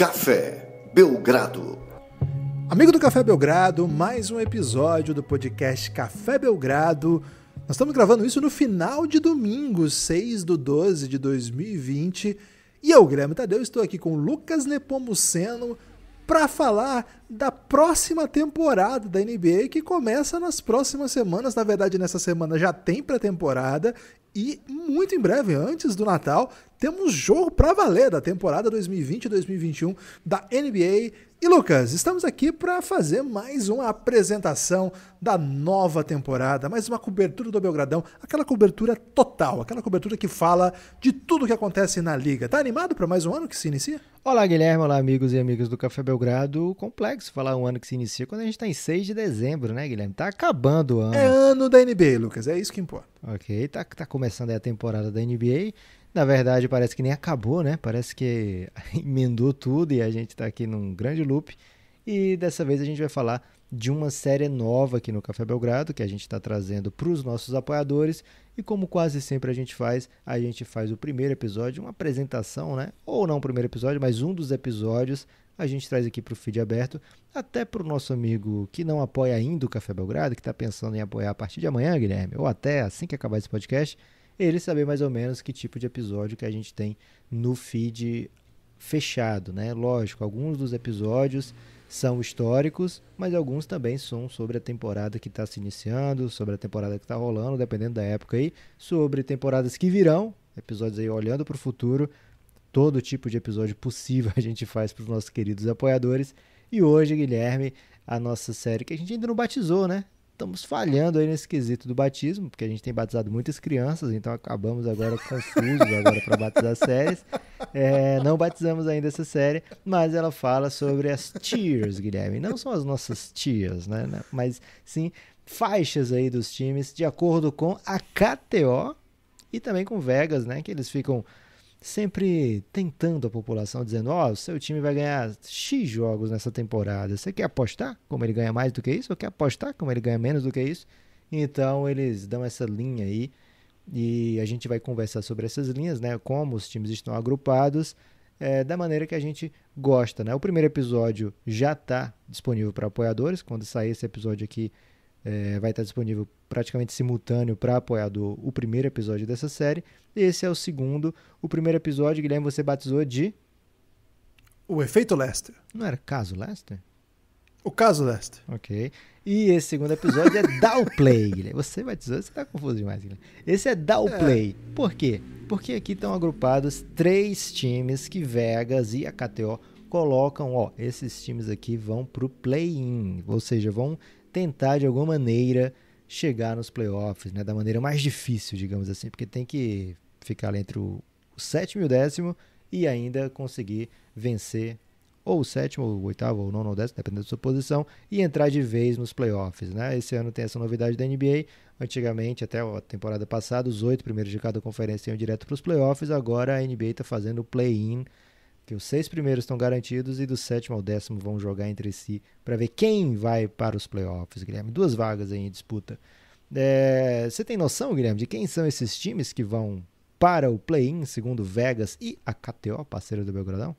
Café Belgrado. Amigo do Café Belgrado, mais um episódio do podcast Café Belgrado. Nós estamos gravando isso no final de domingo, 6 do 12 de 2020. E eu, Grêmio Tadeu, estou aqui com Lucas Nepomuceno para falar da próxima temporada da NBA, que começa nas próximas semanas. Na verdade, nessa semana já tem pré-temporada e muito em breve, antes do Natal, temos jogo para valer da temporada 2020-2021 da NBA. E Lucas, estamos aqui para fazer mais uma apresentação da nova temporada, mais uma cobertura do Belgradão, aquela cobertura total, aquela cobertura que fala de tudo que acontece na liga. Tá animado para mais um ano que se inicia? Olá, Guilherme, olá amigos e amigas do Café Belgrado. Complexo falar um ano que se inicia quando a gente está em 6 de dezembro, né, Guilherme? Tá acabando o ano. É ano da NBA, Lucas, é isso que importa. Ok, tá, tá começando aí a temporada da NBA. Na verdade, parece que nem acabou, né? Parece que emendou tudo e a gente está aqui num grande loop. E dessa vez a gente vai falar de uma série nova aqui no Café Belgrado que a gente está trazendo para os nossos apoiadores. E como quase sempre a gente faz, a gente faz o primeiro episódio, uma apresentação, né? Ou não o primeiro episódio, mas um dos episódios a gente traz aqui para o feed aberto, até para o nosso amigo que não apoia ainda o Café Belgrado, que está pensando em apoiar a partir de amanhã, Guilherme, ou até assim que acabar esse podcast, ele saber mais ou menos que tipo de episódio que a gente tem no feed fechado, né? Lógico, alguns dos episódios são históricos, mas alguns também são sobre a temporada que está se iniciando, sobre a temporada que está rolando, dependendo da época aí, sobre temporadas que virão, episódios aí olhando para o futuro, Todo tipo de episódio possível a gente faz para os nossos queridos apoiadores. E hoje, Guilherme, a nossa série que a gente ainda não batizou, né? Estamos falhando aí nesse quesito do batismo, porque a gente tem batizado muitas crianças, então acabamos agora confusos agora para batizar séries. É, não batizamos ainda essa série, mas ela fala sobre as tiers, Guilherme. Não são as nossas tiers, né? Mas sim faixas aí dos times de acordo com a KTO e também com Vegas, né? Que eles ficam sempre tentando a população, dizendo: Ó, oh, seu time vai ganhar X jogos nessa temporada. Você quer apostar como ele ganha mais do que isso? Ou quer apostar como ele ganha menos do que isso? Então eles dão essa linha aí e a gente vai conversar sobre essas linhas, né? Como os times estão agrupados. É, da maneira que a gente gosta, né? O primeiro episódio já está disponível para apoiadores. Quando sair esse episódio aqui, é, vai estar disponível praticamente simultâneo para apoiador o primeiro episódio dessa série. Esse é o segundo. O primeiro episódio, Guilherme, você batizou de. O Efeito Lester. Não era Caso Lester? O Caso Lester. Ok. E esse segundo episódio é Downplay, Guilherme. Você batizou, você tá confuso demais, Guilherme. Esse é Downplay. É. Por quê? Porque aqui estão agrupados três times que Vegas e a KTO colocam, ó, esses times aqui vão pro play-in, ou seja, vão tentar de alguma maneira chegar nos playoffs, né? Da maneira mais difícil, digamos assim, porque tem que ficar ali entre o, o sétimo e o décimo e ainda conseguir vencer ou o sétimo, ou o oitavo, ou o nono, ou décimo, dependendo da sua posição, e entrar de vez nos playoffs. Né? Esse ano tem essa novidade da NBA. Antigamente, até a temporada passada, os oito primeiros de cada conferência iam direto para os playoffs. Agora a NBA está fazendo o play-in que os seis primeiros estão garantidos e do sétimo ao décimo vão jogar entre si para ver quem vai para os playoffs, Guilherme. Duas vagas aí em disputa. É, você tem noção, Guilherme, de quem são esses times que vão para o play-in, segundo Vegas e a KTO, parceiro do Belgradão?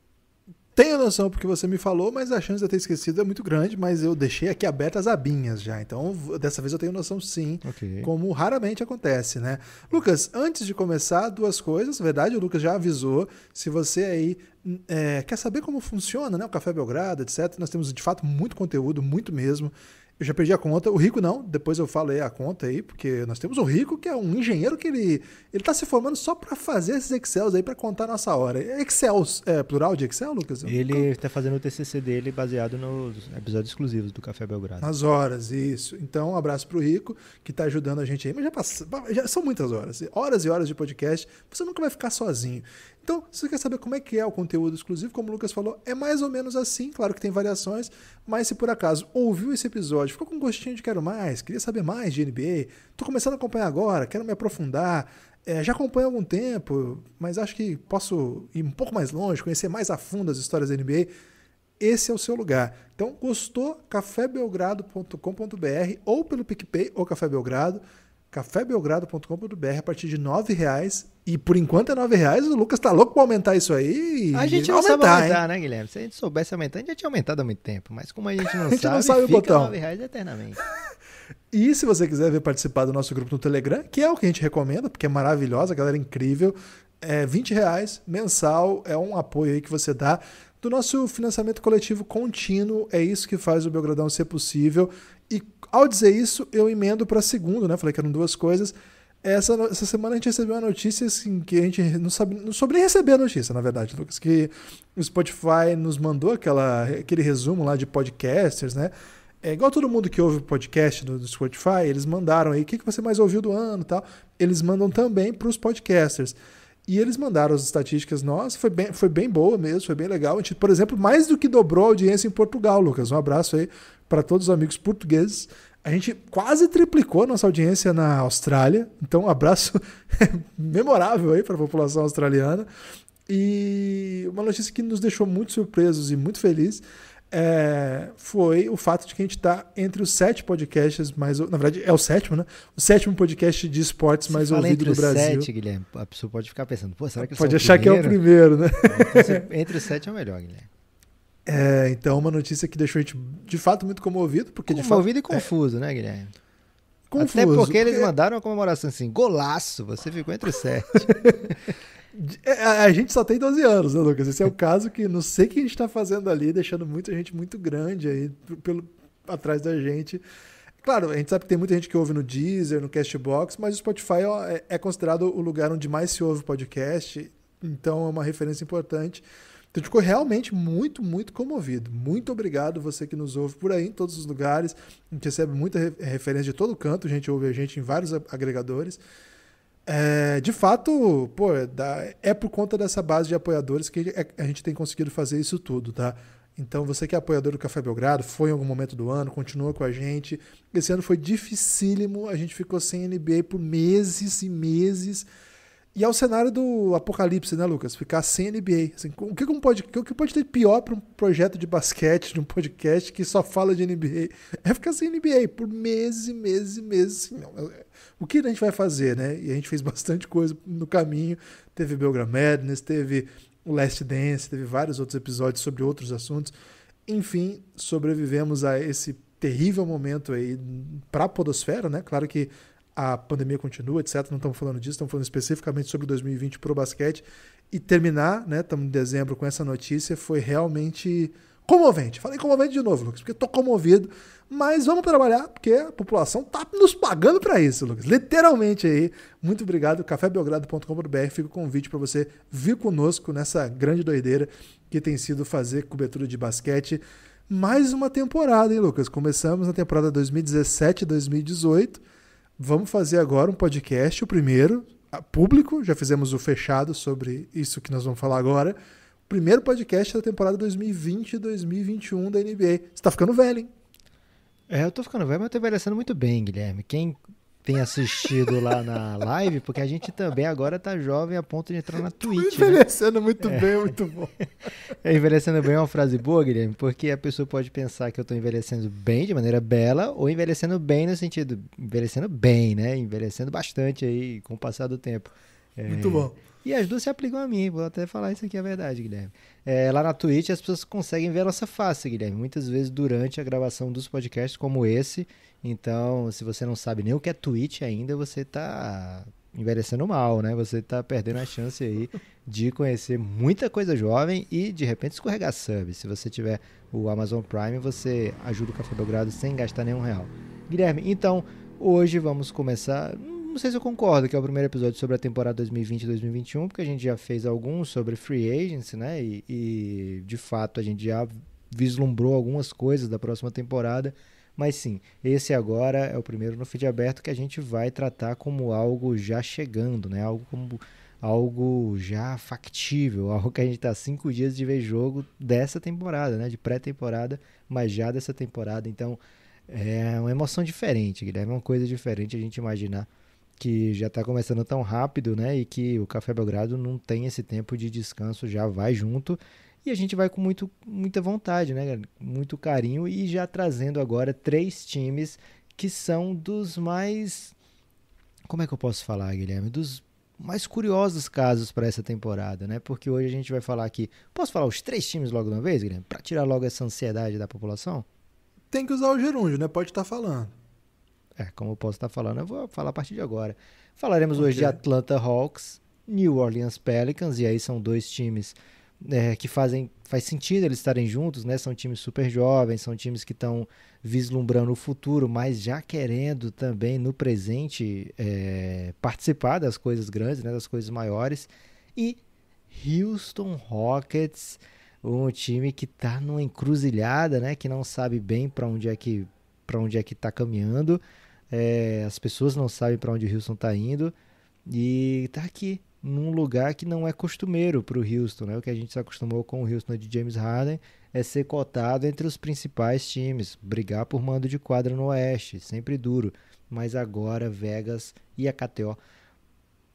Tenho noção porque você me falou, mas a chance de eu ter esquecido é muito grande, mas eu deixei aqui abertas as abinhas já. Então, dessa vez eu tenho noção sim, okay. como raramente acontece, né? Lucas, antes de começar, duas coisas. verdade, o Lucas já avisou. Se você aí hum, é, quer saber como funciona né, o Café Belgrado, etc., nós temos de fato muito conteúdo, muito mesmo. Eu já perdi a conta. O Rico não, depois eu falo aí a conta aí, porque nós temos o Rico, que é um engenheiro que ele ele está se formando só para fazer esses excels aí para contar a nossa hora. Excels, é plural de excel, Lucas? Ele está fazendo o TCC dele baseado nos episódios exclusivos do Café Belgrado. Nas horas, isso. Então, um abraço o Rico, que está ajudando a gente aí, mas já, passa, já são muitas horas, horas e horas de podcast. Você nunca vai ficar sozinho. Então, se você quer saber como é que é o conteúdo exclusivo, como o Lucas falou, é mais ou menos assim, claro que tem variações, mas se por acaso ouviu esse episódio, ficou com um gostinho de quero mais, queria saber mais de NBA, estou começando a acompanhar agora, quero me aprofundar, é, já acompanho há algum tempo, mas acho que posso ir um pouco mais longe, conhecer mais a fundo as histórias da NBA, esse é o seu lugar. Então, gostou? cafébelgrado.com.br ou pelo PicPay ou Café Belgrado cafébelgrado.com.br a partir de R$ reais e por enquanto é R$ reais, o Lucas tá louco para aumentar isso aí. A gente não aumentar, sabe aumentar, hein? né, Guilherme? Se a gente soubesse aumentar, a gente já tinha aumentado há muito tempo, mas como a gente não a gente sabe, não sabe fica o R$ reais eternamente. e se você quiser ver participar do nosso grupo no Telegram, que é o que a gente recomenda, porque é maravilhosa, a galera é incrível, é 20 reais mensal, é um apoio aí que você dá do nosso financiamento coletivo contínuo. É isso que faz o Belgradão ser possível. E ao dizer isso, eu emendo para segundo, né? Falei que eram duas coisas. Essa, essa semana a gente recebeu uma notícia assim, que a gente não sabe, não soube nem receber a notícia, na verdade, Lucas, que o Spotify nos mandou aquela, aquele resumo lá de podcasters, né? É igual todo mundo que ouve podcast do, Spotify, eles mandaram aí o que, que você mais ouviu do ano tal. Eles mandam também para os podcasters. E eles mandaram as estatísticas nossas, foi bem, foi bem boa mesmo, foi bem legal. A gente, por exemplo, mais do que dobrou a audiência em Portugal, Lucas. Um abraço aí para todos os amigos portugueses. A gente quase triplicou nossa audiência na Austrália, então um abraço memorável aí para a população australiana. E uma notícia que nos deixou muito surpresos e muito felizes é, foi o fato de que a gente está entre os sete podcasts mais. Na verdade, é o sétimo, né? O sétimo podcast de esportes Você mais ouvido do Brasil. Sete, Guilherme. A pessoa pode ficar pensando, pô, será que Pode achar que é o primeiro, né? Então, entre os sete é o melhor, Guilherme. É, então, uma notícia que deixou a gente de fato muito comovido. Porque comovido fato, e é confuso, é. né, Guilherme? Confuso, Até porque, porque eles mandaram uma comemoração assim: golaço, você ficou entre sete. É, a gente só tem 12 anos, né, Lucas? Esse é o caso que não sei o que a gente está fazendo ali, deixando muita gente muito grande aí pelo, atrás da gente. Claro, a gente sabe que tem muita gente que ouve no Deezer, no Castbox, mas o Spotify é, é considerado o lugar onde mais se ouve podcast, então é uma referência importante. Então, a gente ficou realmente muito, muito comovido. Muito obrigado você que nos ouve por aí, em todos os lugares. A gente recebe muita referência de todo canto, a gente ouve a gente em vários agregadores. É, de fato, pô, é por conta dessa base de apoiadores que é, a gente tem conseguido fazer isso tudo, tá? Então, você que é apoiador do Café Belgrado, foi em algum momento do ano, continua com a gente. Esse ano foi dificílimo, a gente ficou sem NBA por meses e meses. E é o cenário do apocalipse, né, Lucas? Ficar sem NBA. Assim, o que, pode, o que pode ter pior para um projeto de basquete, de um podcast que só fala de NBA? É ficar sem NBA por meses e meses e meses. Assim, não, é, o que a gente vai fazer, né? E a gente fez bastante coisa no caminho. Teve Belgram Madness, teve o Last Dance, teve vários outros episódios sobre outros assuntos. Enfim, sobrevivemos a esse terrível momento aí para a podosfera, né? Claro que a pandemia continua, etc. Não estamos falando disso, estamos falando especificamente sobre 2020 para o basquete. E terminar, né? Estamos em dezembro com essa notícia, foi realmente comovente. Falei comovente de novo, Lucas, porque estou comovido. Mas vamos trabalhar, porque a população está nos pagando para isso, Lucas. Literalmente aí. Muito obrigado, cafébelgrado.com.br. Fica o convite para você vir conosco nessa grande doideira que tem sido fazer cobertura de basquete. Mais uma temporada, hein, Lucas? Começamos na temporada 2017-2018 vamos fazer agora um podcast, o primeiro, público, já fizemos o fechado sobre isso que nós vamos falar agora. O primeiro podcast da temporada 2020 2021 da NBA. Você tá ficando velho, hein? É, eu tô ficando velho, mas eu tô envelhecendo muito bem, Guilherme. Quem tem assistido lá na live, porque a gente também agora tá jovem a ponto de entrar na Twitch. Né? envelhecendo né? muito é. bem, muito bom. É, envelhecendo bem é uma frase boa, Guilherme, porque a pessoa pode pensar que eu tô envelhecendo bem, de maneira bela, ou envelhecendo bem no sentido, envelhecendo bem, né? Envelhecendo bastante aí com o passar do tempo. É, muito bom. E as duas se aplicam a mim, vou até falar isso aqui é verdade, Guilherme. É, lá na Twitch as pessoas conseguem ver a nossa face, Guilherme, muitas vezes durante a gravação dos podcasts como esse. Então, se você não sabe nem o que é Twitch ainda, você tá envelhecendo mal, né? Você tá perdendo a chance aí de conhecer muita coisa jovem e de repente escorregar sub. Se você tiver o Amazon Prime, você ajuda o Café Belgrado sem gastar nenhum real. Guilherme, então hoje vamos começar não sei se eu concordo que é o primeiro episódio sobre a temporada 2020-2021, porque a gente já fez alguns sobre free agency, né? E, e, de fato a gente já vislumbrou algumas coisas da próxima temporada. Mas sim, esse agora é o primeiro no feed aberto que a gente vai tratar como algo já chegando, né? Algo como algo já factível, algo que a gente está cinco dias de ver jogo dessa temporada, né? De pré-temporada, mas já dessa temporada. Então é uma emoção diferente, Guilherme. É uma coisa diferente a gente imaginar que já está começando tão rápido, né? E que o Café Belgrado não tem esse tempo de descanso, já vai junto. E a gente vai com muito, muita vontade, né? Muito carinho e já trazendo agora três times que são dos mais. Como é que eu posso falar, Guilherme? Dos mais curiosos casos para essa temporada, né? Porque hoje a gente vai falar aqui. Posso falar os três times logo de uma vez, Guilherme? Para tirar logo essa ansiedade da população? Tem que usar o gerúndio, né? Pode estar tá falando como eu posso estar falando, eu vou falar a partir de agora. Falaremos okay. hoje de Atlanta Hawks, New Orleans Pelicans, e aí são dois times é, que fazem faz sentido eles estarem juntos, né? São times super jovens, são times que estão vislumbrando o futuro, mas já querendo também no presente é, participar das coisas grandes, né? Das coisas maiores. E Houston Rockets, um time que está numa encruzilhada, né? Que não sabe bem para onde é que para onde é que está caminhando é, as pessoas não sabem para onde o Houston está indo e está aqui num lugar que não é costumeiro para o Houston, né? O que a gente se acostumou com o Houston de James Harden é ser cotado entre os principais times, brigar por mando de quadra no Oeste, sempre duro. Mas agora Vegas e a KTO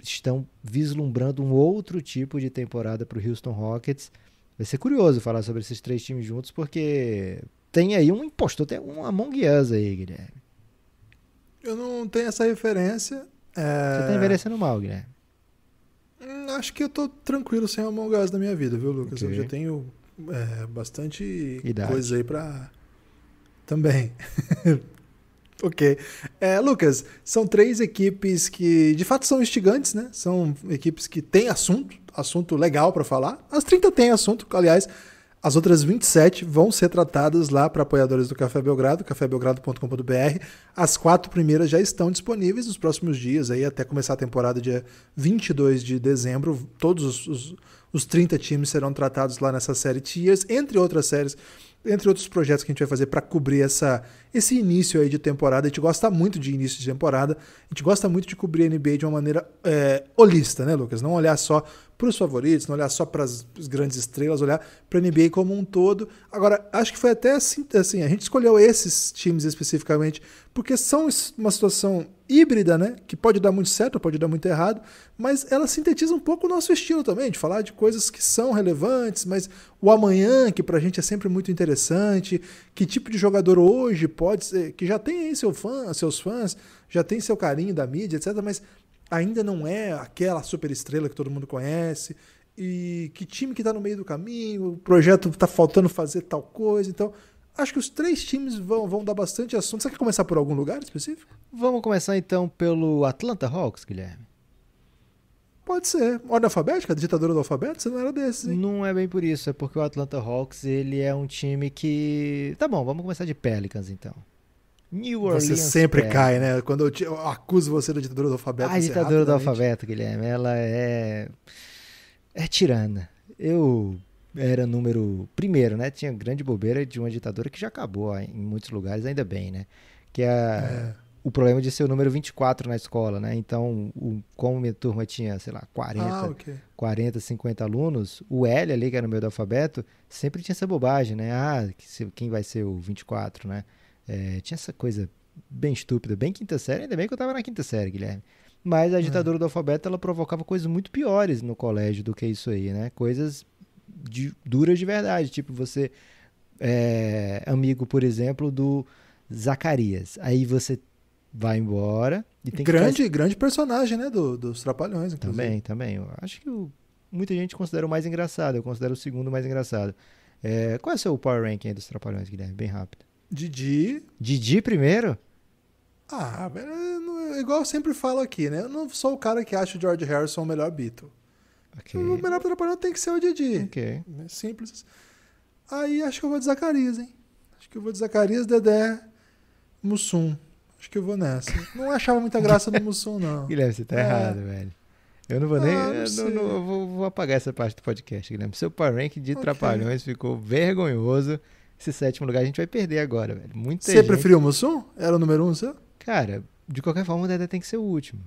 estão vislumbrando um outro tipo de temporada para o Houston Rockets. Vai ser curioso falar sobre esses três times juntos, porque tem aí um impostor, tem um Among Us aí, Guilherme. Eu não tenho essa referência. É... Você tá envelhecendo mal, Guilherme. Hum, acho que eu tô tranquilo sem Among Us na minha vida, viu, Lucas? Okay. Eu já tenho é, bastante Idade. coisa aí pra. Também. ok. É, Lucas, são três equipes que de fato são instigantes, né? São equipes que têm assunto, assunto legal para falar. As 30 têm assunto, aliás. As outras 27 vão ser tratadas lá para apoiadores do Café Belgrado, cafébelgrado.com.br. As quatro primeiras já estão disponíveis nos próximos dias, aí até começar a temporada, dia 22 de dezembro. Todos os, os, os 30 times serão tratados lá nessa série Tiers, entre outras séries entre outros projetos que a gente vai fazer para cobrir essa, esse início aí de temporada. A gente gosta muito de início de temporada, a gente gosta muito de cobrir a NBA de uma maneira é, holista, né, Lucas? Não olhar só para os favoritos, não olhar só para as grandes estrelas, olhar para a NBA como um todo. Agora, acho que foi até assim, assim, a gente escolheu esses times especificamente porque são uma situação híbrida, né? Que pode dar muito certo, pode dar muito errado, mas ela sintetiza um pouco o nosso estilo também, de falar de coisas que são relevantes, mas o amanhã, que pra gente é sempre muito interessante, que tipo de jogador hoje pode ser, que já tem aí seu fã, seus fãs, já tem seu carinho da mídia, etc., mas ainda não é aquela super estrela que todo mundo conhece. E que time que tá no meio do caminho, o projeto tá faltando fazer tal coisa, então acho que os três times vão, vão dar bastante assunto. Você quer começar por algum lugar específico? Vamos começar então pelo Atlanta Hawks, Guilherme. Pode ser. Ordem alfabética? Ditadura do alfabeto? Você não era desse, hein? Não é bem por isso. É porque o Atlanta Hawks, ele é um time que... Tá bom, vamos começar de Pelicans, então. New Orleans Você sempre Pelicans. cai, né? Quando eu, te... eu, acuso você da ditadura do alfabeto. A ditadura do alfabeto, Guilherme, ela é... É tirana. Eu era número primeiro, né? Tinha grande bobeira de uma ditadura que já acabou em muitos lugares, ainda bem, né? Que é a... É o problema de ser o número 24 na escola, né? Então, o, como minha turma tinha, sei lá, 40, ah, okay. 40, 50 alunos, o L ali, que era o meio do alfabeto, sempre tinha essa bobagem, né? Ah, quem vai ser o 24, né? É, tinha essa coisa bem estúpida, bem quinta série, ainda bem que eu tava na quinta série, Guilherme. Mas a é. ditadura é. do alfabeto, ela provocava coisas muito piores no colégio do que isso aí, né? Coisas de, duras de verdade, tipo você é, amigo, por exemplo, do Zacarias. Aí você vai embora. E tem grande, que... grande personagem, né? Do, dos Trapalhões, inclusive. Também, também. Eu acho que o... muita gente considera o mais engraçado. Eu considero o segundo mais engraçado. É... Qual é o seu power ranking dos Trapalhões, Guilherme? Bem rápido. Didi. Didi primeiro? Ah, igual eu sempre falo aqui, né? Eu não sou o cara que acha o George Harrison o melhor Beatle. Okay. O melhor Trapalhão tem que ser o Didi. Okay. É simples. Aí acho que eu vou de Zacarias, hein? Acho que eu vou de Zacarias, Dedé, Mussum. Acho que eu vou nessa. Não achava muita graça no Mussum, não. Guilherme, você tá é. errado, velho. Eu não vou ah, nem. eu não, não, vou, vou, apagar essa parte do podcast, Guilherme. Seu power rank de okay. trapalhões ficou vergonhoso. Esse sétimo lugar a gente vai perder agora, velho. Muita você gente... preferiu o Mussum? Era o número um seu? Cara, de qualquer forma, o Dedé tem que ser o último.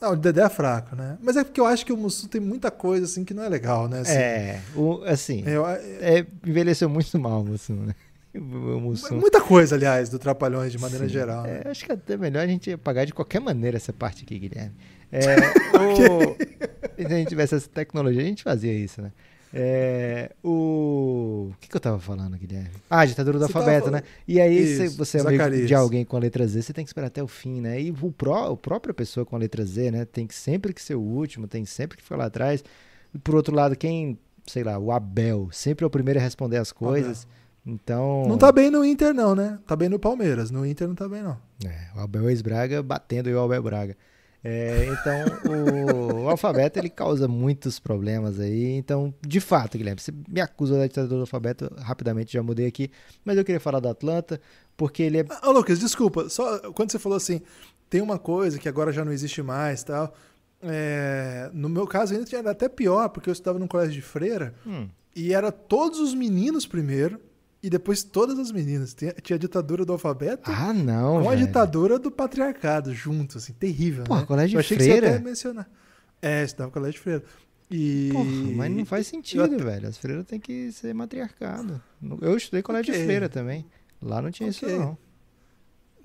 Não, o Dedé é fraco, né? Mas é porque eu acho que o Mussum tem muita coisa assim que não é legal, né? Assim, é, o, assim. Eu, É, envelheceu muito mal o Mussum, né? Muita coisa, aliás, do Trapalhões, de maneira Sim. geral. É, né? É, acho que é até melhor a gente apagar de qualquer maneira essa parte aqui, Guilherme. É, o... Se a gente tivesse essa tecnologia, a gente fazia isso, né? É, o... o que, que eu tava falando, Guilherme? Ah, tá ditadura do você alfabeto, tava... né? E aí Isso, você é de alguém com a letra Z, você tem que esperar até o fim, né? E o, pró, o própria pessoa com a letra Z, né? Tem que sempre que ser o último, tem sempre que ficar lá atrás. E por outro lado, quem, sei lá, o Abel, sempre é o primeiro a responder as coisas. Abel. Então. Não tá bem no Inter, não, né? Tá bem no Palmeiras. No Inter não tá bem, não. É, o Abel Braga batendo e o Abel Braga. É, então, o, o, alfabeto ele causa muitos problemas aí. Então, de fato, Guilherme, você me acusa da ditadura do alfabeto, rapidamente já mudei aqui. Mas eu queria falar do Atlanta, porque ele é. Ah, Lucas, desculpa. Só quando você falou assim, tem uma coisa que agora já não existe mais tal. É, no meu caso, ainda era até pior, porque eu estava num colégio de freira hum. e era todos os meninos primeiro e depois todas as meninas. Tinha, a ditadura do alfabeto. Ah, não. Com a ditadura do patriarcado, junto, assim, terrível. Porra, né? colégio eu achei freira. que você ia até mencionar. É, estudava colégio de freira. E... Porra, mas não faz sentido, até... velho. As freiras têm que ser matriarcado. Eu estudei colégio okay. de freira também. Lá não tinha okay. isso, não.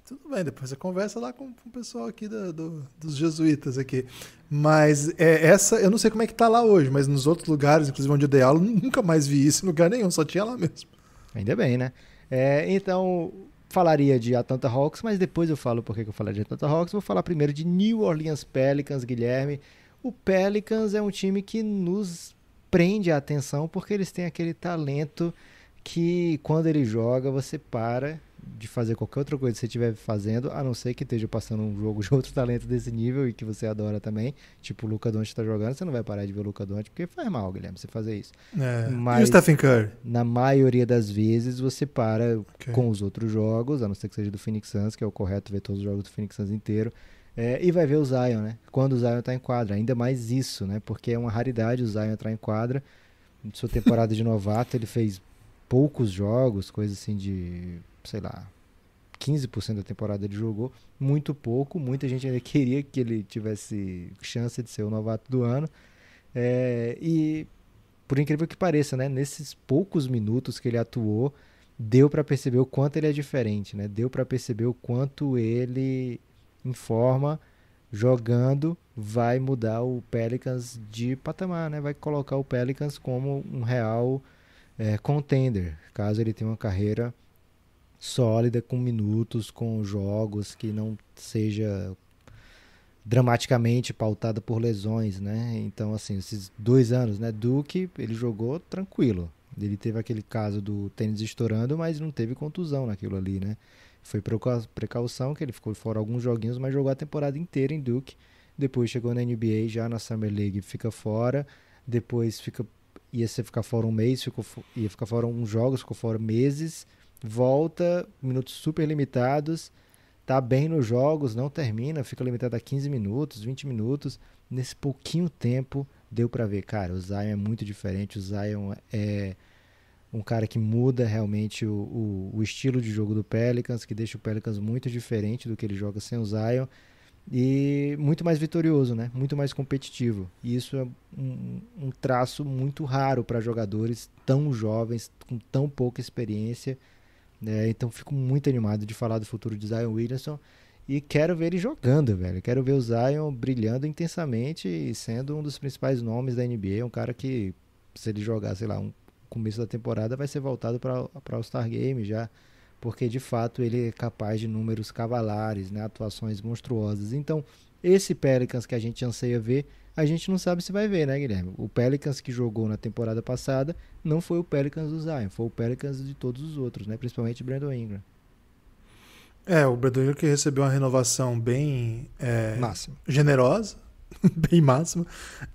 Tudo bem, depois você conversa lá com, com o pessoal aqui do, do, dos jesuítas aqui. Mas é, essa, eu não sei como é que tá lá hoje, mas nos outros lugares, inclusive onde eu dei aula, nunca mais vi isso em lugar nenhum, só tinha lá mesmo. Ainda bem, né? É, então, falaria de Atlanta Hawks, mas depois eu falo porque eu falei de Atlanta Hawks. Vou falar primeiro de New Orleans Pelicans, Guilherme. O Pelicans é um time que nos prende a atenção porque eles têm aquele talento que quando ele joga você para de fazer qualquer outra coisa que você estiver fazendo, a não ser que esteja passando um jogo de outro talento desse nível e que você adora também, tipo o Luca Doncic está jogando, você não vai parar de ver o Luca Doncic porque faz mal, Guilherme, você fazer isso. É. Mas, e o Stephen Curry? Na maioria das vezes você para okay. com os outros jogos, a não ser que seja do Phoenix Suns, que é o correto ver todos os jogos do Phoenix Suns inteiro. É, e vai ver o Zion, né? Quando o Zion está em quadra, ainda mais isso, né? Porque é uma raridade o Zion entrar em quadra. Em sua temporada de novato, ele fez poucos jogos, coisa assim de sei lá, 15% da temporada ele jogou, muito pouco. Muita gente ainda queria que ele tivesse chance de ser o novato do ano. É, e, por incrível que pareça, né, nesses poucos minutos que ele atuou, deu para perceber o quanto ele é diferente, né? Deu para perceber o quanto ele, em forma, jogando, vai mudar o Pelicans de patamar, né? Vai colocar o Pelicans como um real é, contender, caso ele tenha uma carreira sólida, com minutos, com jogos, que não seja dramaticamente pautada por lesões, né? Então, assim, esses dois anos, né? Duke, ele jogou tranquilo. Ele teve aquele caso do tênis estourando, mas não teve contusão naquilo ali, né? Foi precaução que ele ficou fora alguns joguinhos, mas jogou a temporada inteira em Duke. Depois chegou na NBA, já na Summer League, fica fora. Depois fica ia ser ficar fora um mês, ficou, ia ficar fora uns jogos, ficou fora meses volta, minutos super limitados, tá bem nos jogos, não termina, fica limitado a 15 minutos, 20 minutos. Nesse pouquinho tempo deu para ver, cara, o Zion é muito diferente, o Zion é um cara que muda realmente o, o, o estilo de jogo do Pelicans, que deixa o Pelicans muito diferente do que ele joga sem o Zion e muito mais vitorioso, né? Muito mais competitivo. E isso é um, um traço muito raro para jogadores tão jovens, com tão pouca experiência né? então fico muito animado de falar do futuro de Zion Williamson e quero ver ele jogando, velho. Quero ver o Zion brilhando intensamente e sendo um dos principais nomes da NBA, um cara que se ele jogar, sei lá, um começo da temporada vai ser voltado para o Star Game já, porque de fato ele é capaz de números cavalares, né, atuações monstruosas. Então, esse Pelicans que a gente anseia ver a gente não sabe se vai ver, né, Guilherme? O Pelicans que jogou na temporada passada não foi o Pelicans do Zion, foi o Pelicans de todos os outros, né? Principalmente Brandon Ingram. É, o Brandon Ingram que recebeu uma renovação bem é, generosa, bem máxima.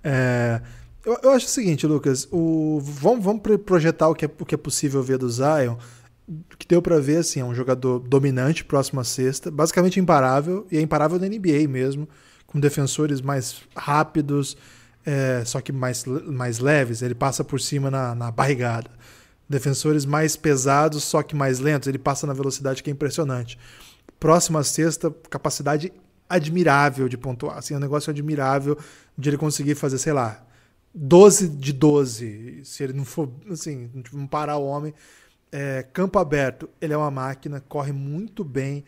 É, eu, eu, acho o seguinte, Lucas, o, vamos, vamos projetar o que, é, o que é possível ver do Zion. O que deu para ver, assim, é um jogador dominante, próximo à sexta, basicamente imparável, e é imparável na NBA mesmo com defensores mais rápidos, é, só que mais, mais leves. Ele passa por cima na, na barrigada. Defensores mais pesados, só que mais lentos. Ele passa na velocidade que é impressionante. Próxima sexta, capacidade admirável de pontuar. Assim, é um negócio admirável de ele conseguir fazer, sei lá, 12 de 12. Se ele não for, assim, não parar o homem. É, campo aberto, ele é uma máquina, corre muito bem.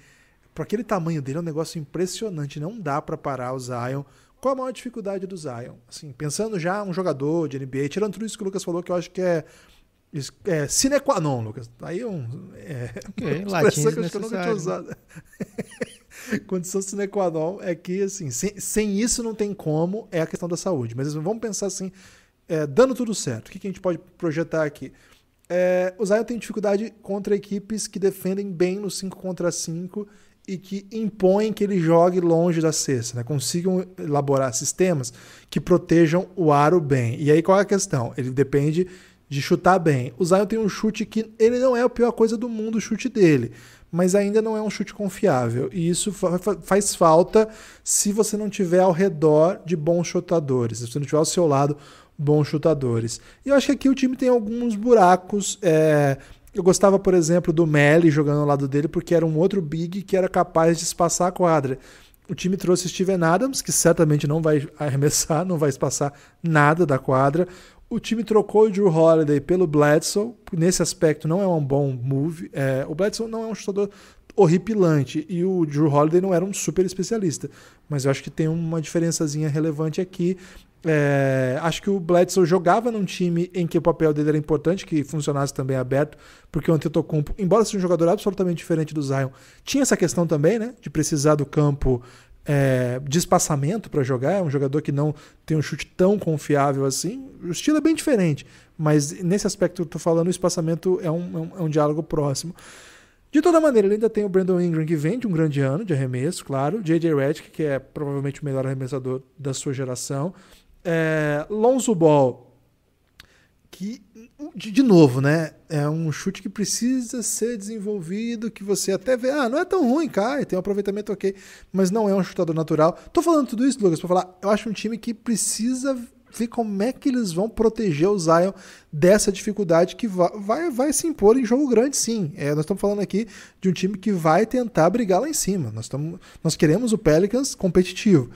Para aquele tamanho dele é um negócio impressionante, não dá para parar o Zion. Qual a maior dificuldade do Zion? Assim, pensando já um jogador de NBA, tirando tudo isso que o Lucas falou, que eu acho que é, é sine qua non, Lucas. Aí é um, é okay, expressão que eu acho que eu nunca tinha né? usado. Condição sine qua non é que, assim, sem, sem isso não tem como, é a questão da saúde. Mas assim, vamos pensar assim, é, dando tudo certo, o que, que a gente pode projetar aqui? É, o Zion tem dificuldade contra equipes que defendem bem no 5 contra 5 e que impõem que ele jogue longe da cesta, né? consigam elaborar sistemas que protejam o aro bem. E aí qual é a questão? Ele depende de chutar bem. O Zion tem um chute que ele não é a pior coisa do mundo, o chute dele, mas ainda não é um chute confiável. E isso faz falta se você não tiver ao redor de bons chutadores, se você não tiver ao seu lado bons chutadores. E eu acho que aqui o time tem alguns buracos. É eu gostava, por exemplo, do Melly jogando ao lado dele, porque era um outro big que era capaz de espaçar a quadra. O time trouxe Steven Adams, que certamente não vai arremessar, não vai espaçar nada da quadra. O time trocou o Drew Holiday pelo Bledsoe, nesse aspecto não é um bom move. É, o Bledsoe não é um chutador horripilante e o Drew Holiday não era um super especialista, mas eu acho que tem uma diferençazinha relevante aqui. É, acho que o Bledsoe jogava num time em que o papel dele era importante, que funcionasse também aberto, porque o Antetokounmpo, embora seja um jogador absolutamente diferente do Zion, tinha essa questão também, né, de precisar do campo é, de espaçamento para jogar. É um jogador que não tem um chute tão confiável assim. O estilo é bem diferente, mas nesse aspecto que eu estou falando, o espaçamento é um, é um, é um diálogo próximo. De toda maneira, ele ainda tem o Brandon Ingram, que vem de um grande ano de arremesso, claro. J.J. Redick, que é provavelmente o melhor arremessador da sua geração. É, Lonzo Ball, que, de, novo, né? É um chute que precisa ser desenvolvido, que você até vê, ah, não é tão ruim, cara. tem um aproveitamento ok, mas não é um chutador natural. Tô falando tudo isso, Lucas, para falar, eu acho um time que precisa ver como é que eles vão proteger o Zion dessa dificuldade que vai, vai, vai se impor em jogo grande, sim. É, nós estamos falando aqui de um time que vai tentar brigar lá em cima. Nós, tamo, nós queremos o Pelicans competitivo.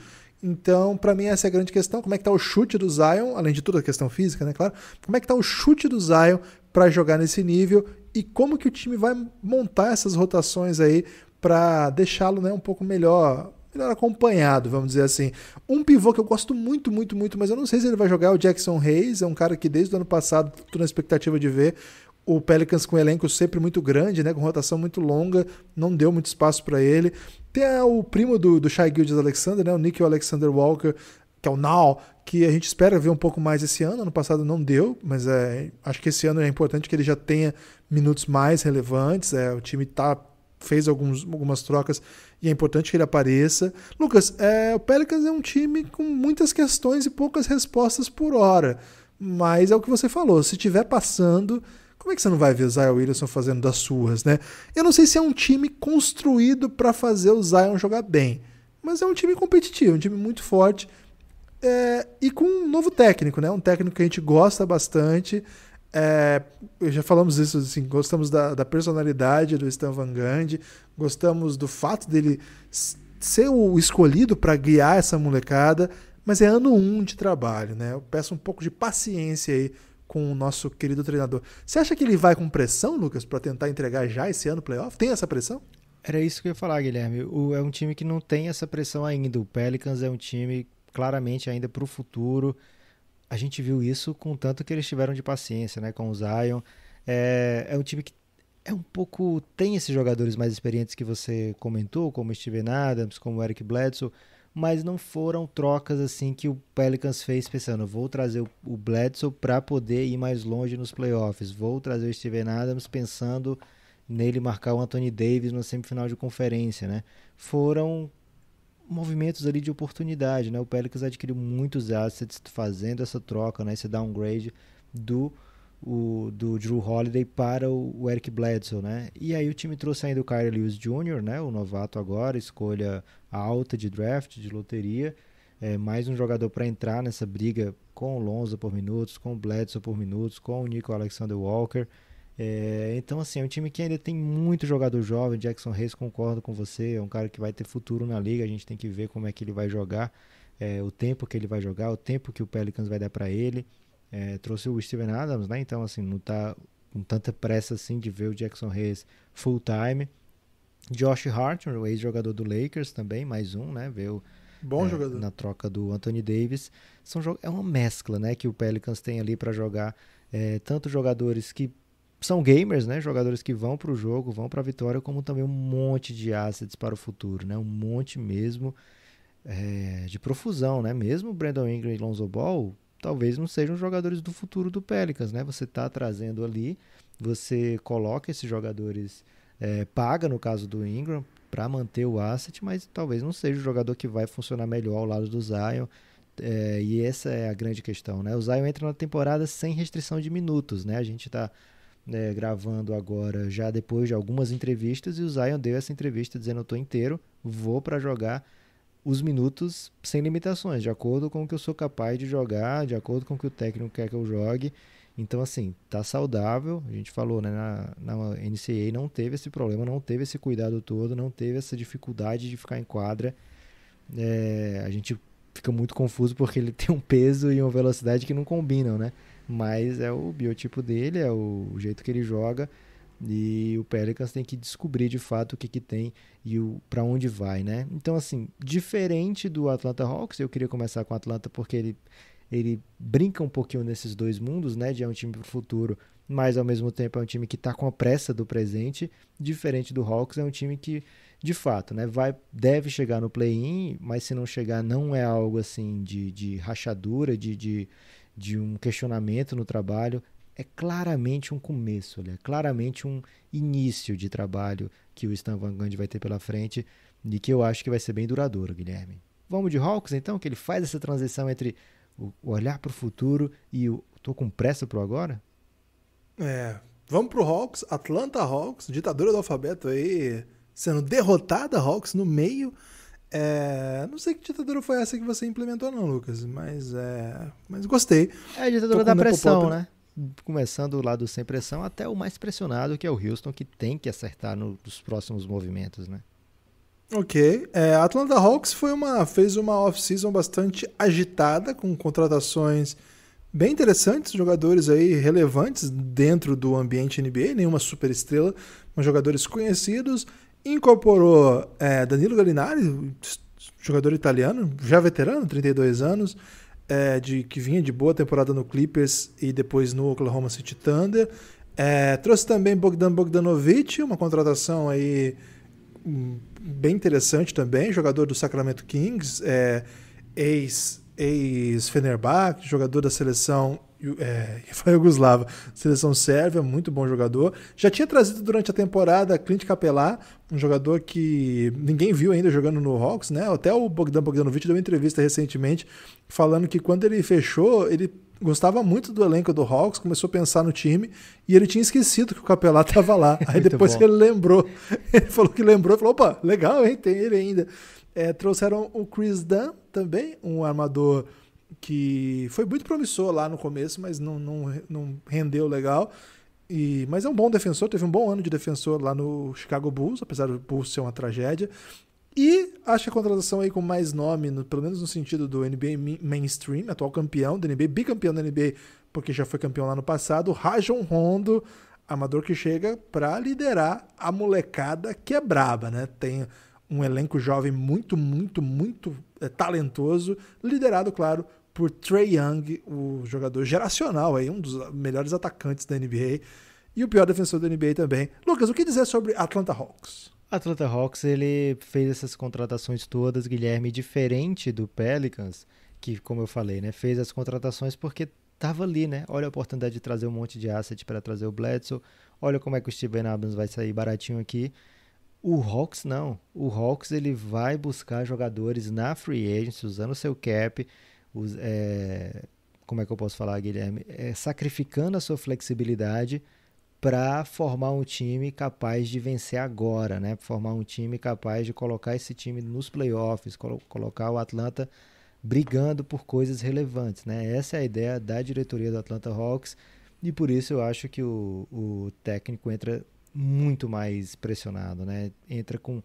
Então, para mim, essa é a grande questão. Como é que tá o chute do Zion, além de toda a questão física, né, claro? Como é que tá o chute do Zion para jogar nesse nível e como que o time vai montar essas rotações aí para deixá-lo, né, um pouco melhor, melhor acompanhado, vamos dizer assim. Um pivô que eu gosto muito, muito, muito, mas eu não sei se ele vai jogar, é o Jackson Hayes, é um cara que desde o ano passado tô na expectativa de ver o Pelicans com um elenco sempre muito grande, né, com rotação muito longa, não deu muito espaço para ele. Tem é, o primo do, do Shai Gildes Alexander, né? O Nick Alexander Walker, que é o Now, que a gente espera ver um pouco mais esse ano. Ano passado não deu, mas é, acho que esse ano é importante que ele já tenha minutos mais relevantes. É, o time tá, fez alguns, algumas trocas e é importante que ele apareça. Lucas, é, o Pelicans é um time com muitas questões e poucas respostas por hora. Mas é o que você falou, se estiver passando, como é que você não vai ver o Zion Williamson fazendo das suas, né? Eu não sei se é um time construído para fazer o Zion jogar bem, mas é um time competitivo, um time muito forte é, e com um novo técnico, né? Um técnico que a gente gosta bastante. É, já falamos isso, assim, gostamos da, da personalidade do Stan Van Gundy, gostamos do fato dele ser o escolhido para guiar essa molecada, mas é ano 1 um de trabalho, né? Eu peço um pouco de paciência aí com o nosso querido treinador. Você acha que ele vai com pressão, Lucas, para tentar entregar já esse ano o playoff? Tem essa pressão? Era isso que eu ia falar, Guilherme. O, é um time que não tem essa pressão ainda. O Pelicans é um time claramente ainda para o futuro. A gente viu isso com o tanto que eles tiveram de paciência, né, com o Zion. É, é um time que é um pouco tem esses jogadores mais experientes que você comentou, como Steven Adams, como Eric Bledsoe mas não foram trocas assim que o Pelicans fez pensando, vou trazer o Bledsoe para poder ir mais longe nos playoffs, vou trazer o Steven Adams pensando nele marcar o Anthony Davis na semifinal de conferência, né? Foram movimentos ali de oportunidade, né? O Pelicans adquiriu muitos assets fazendo essa troca, né? Esse downgrade do o, do Drew Holiday para o, o, Eric Bledsoe, né? E aí o time trouxe ainda o Kyrie Lewis Jr., né? O novato agora, escolha alta de draft, de loteria. É, mais um jogador para entrar nessa briga com o Lonza por minutos, com o Bledsoe por minutos, com o Nico Alexander Walker. É, então, assim, é um time que ainda tem muito jogador jovem. Jackson Reis, concordo com você, é um cara que vai ter futuro na liga. A gente tem que ver como é que ele vai jogar, é, o tempo que ele vai jogar, o tempo que o Pelicans vai dar para ele. É, trouxe o Steven Adams, né? Então, assim, não tá com tanta pressa assim de ver o Jackson Reyes full time. Josh Hart, o ex-jogador do Lakers também, mais um, né? Veio Bom é, jogador. na troca do Anthony Davis. São, é uma mescla, né? Que o Pelicans tem ali para jogar é, tanto jogadores que são gamers, né? Jogadores que vão para o jogo, vão para a vitória, como também um monte de assets para o futuro, né? Um monte mesmo é, de profusão, né? Mesmo o Brandon Ingram e Lonzo Ball talvez não sejam jogadores do futuro do Pelicans, né? Você está trazendo ali, você coloca esses jogadores, é, paga no caso do Ingram para manter o asset, mas talvez não seja o jogador que vai funcionar melhor ao lado do Zion. É, e essa é a grande questão, né? O Zion entra na temporada sem restrição de minutos, né? A gente está é, gravando agora, já depois de algumas entrevistas, e o Zion deu essa entrevista dizendo: Eu tô inteiro, vou para jogar os minutos sem limitações, de acordo com o que eu sou capaz de jogar, de acordo com o que o técnico quer que eu jogue. Então, assim, tá saudável. A gente falou, né? Na, na não teve esse problema, não teve esse cuidado todo, não teve essa dificuldade de ficar em quadra. É, a gente fica muito confuso porque ele tem um peso e uma velocidade que não combinam, né? Mas é o biotipo dele, é o jeito que ele joga. E o Pelicans tem que descobrir de fato o que, que tem e para onde vai, né? Então, assim, diferente do Atlanta Hawks, eu queria começar com o Atlanta porque ele, ele brinca um pouquinho nesses dois mundos, né? De é um time pro futuro, mas ao mesmo tempo é um time que está com a pressa do presente. Diferente do Hawks, é um time que, de fato, né? Vai, deve chegar no play-in, mas se não chegar, não é algo assim de, de rachadura, de, de de um questionamento no trabalho, é claramente um começo, né? é claramente um início de trabalho que o Stan Van Gundy vai ter pela frente e que eu acho que vai ser bem duradouro, Guilherme. Vamos de Hawks então, que ele faz essa transição entre o olhar para o futuro e o tô com pressa pro agora? É, vamos pro Hawks, Atlanta Hawks, ditadura do alfabeto aí, sendo derrotada Hawks no meio. É, não sei que ditadura foi essa que você implementou não, Lucas, mas é, mas gostei. É a ditadura da pressão, né? começando lá do sem pressão até o mais pressionado, que é o Houston, que tem que acertar no, nos próximos movimentos, né? Ok. É, Atlanta Hawks foi uma, fez uma off-season bastante agitada, com contratações bem interessantes, jogadores aí relevantes dentro do ambiente NBA, nenhuma superestrela, mas jogadores conhecidos. Incorporou é, Danilo Gallinari, jogador italiano, já veterano, 32 anos é, de que vinha de boa temporada no Clippers e depois no Oklahoma City Thunder. É, trouxe também Bogdan Bogdanovic, uma contratação aí hum, bem interessante também, jogador do Sacramento Kings, é, ex, ex Fenerbahçe, jogador da seleção é, Yugoslava, seleção sérvia, muito bom jogador. Já tinha trazido durante a temporada Clint Capelá, um jogador que ninguém viu ainda jogando no Hawks, né? Até o Bogdan Bogdanovic deu uma entrevista recentemente falando que quando ele fechou, ele gostava muito do elenco do Hawks, começou a pensar no time e ele tinha esquecido que o Capelá estava lá. Aí depois que ele lembrou, ele falou que lembrou, falou: opa, legal, hein? Tem ele ainda. É, trouxeram o Chris Dunn também, um armador que foi muito promissor lá no começo, mas não, não, não rendeu legal. E, mas é um bom defensor, teve um bom ano de defensor lá no Chicago Bulls, apesar do Bulls ser uma tragédia. E acho que a contratação aí com mais nome, no, pelo menos no sentido do NBA mainstream, atual campeão da NBA, bicampeão da NBA, porque já foi campeão lá no passado, Rajon Rondo, amador que chega para liderar a molecada que é braba, né? Tem um elenco jovem muito, muito, muito é, talentoso, liderado, claro, por Trey Young, o jogador geracional, aí, um dos melhores atacantes da NBA e o pior defensor da NBA também. Lucas, o que dizer sobre Atlanta Hawks? Atlanta Hawks ele fez essas contratações todas, Guilherme, diferente do Pelicans, que como eu falei, né, fez as contratações porque estava ali, né? Olha a oportunidade de trazer um monte de asset para trazer o Bledsoe. Olha como é que o Steven Adams vai sair baratinho aqui. O Hawks não. O Hawks ele vai buscar jogadores na free agent usando seu cap é, como é que eu posso falar, Guilherme? É, sacrificando a sua flexibilidade para formar um time capaz de vencer agora, né? Formar um time capaz de colocar esse time nos playoffs, colocar o Atlanta brigando por coisas relevantes, né? Essa é a ideia da diretoria do Atlanta Hawks e por isso eu acho que o, o técnico entra muito mais pressionado, né? Entra com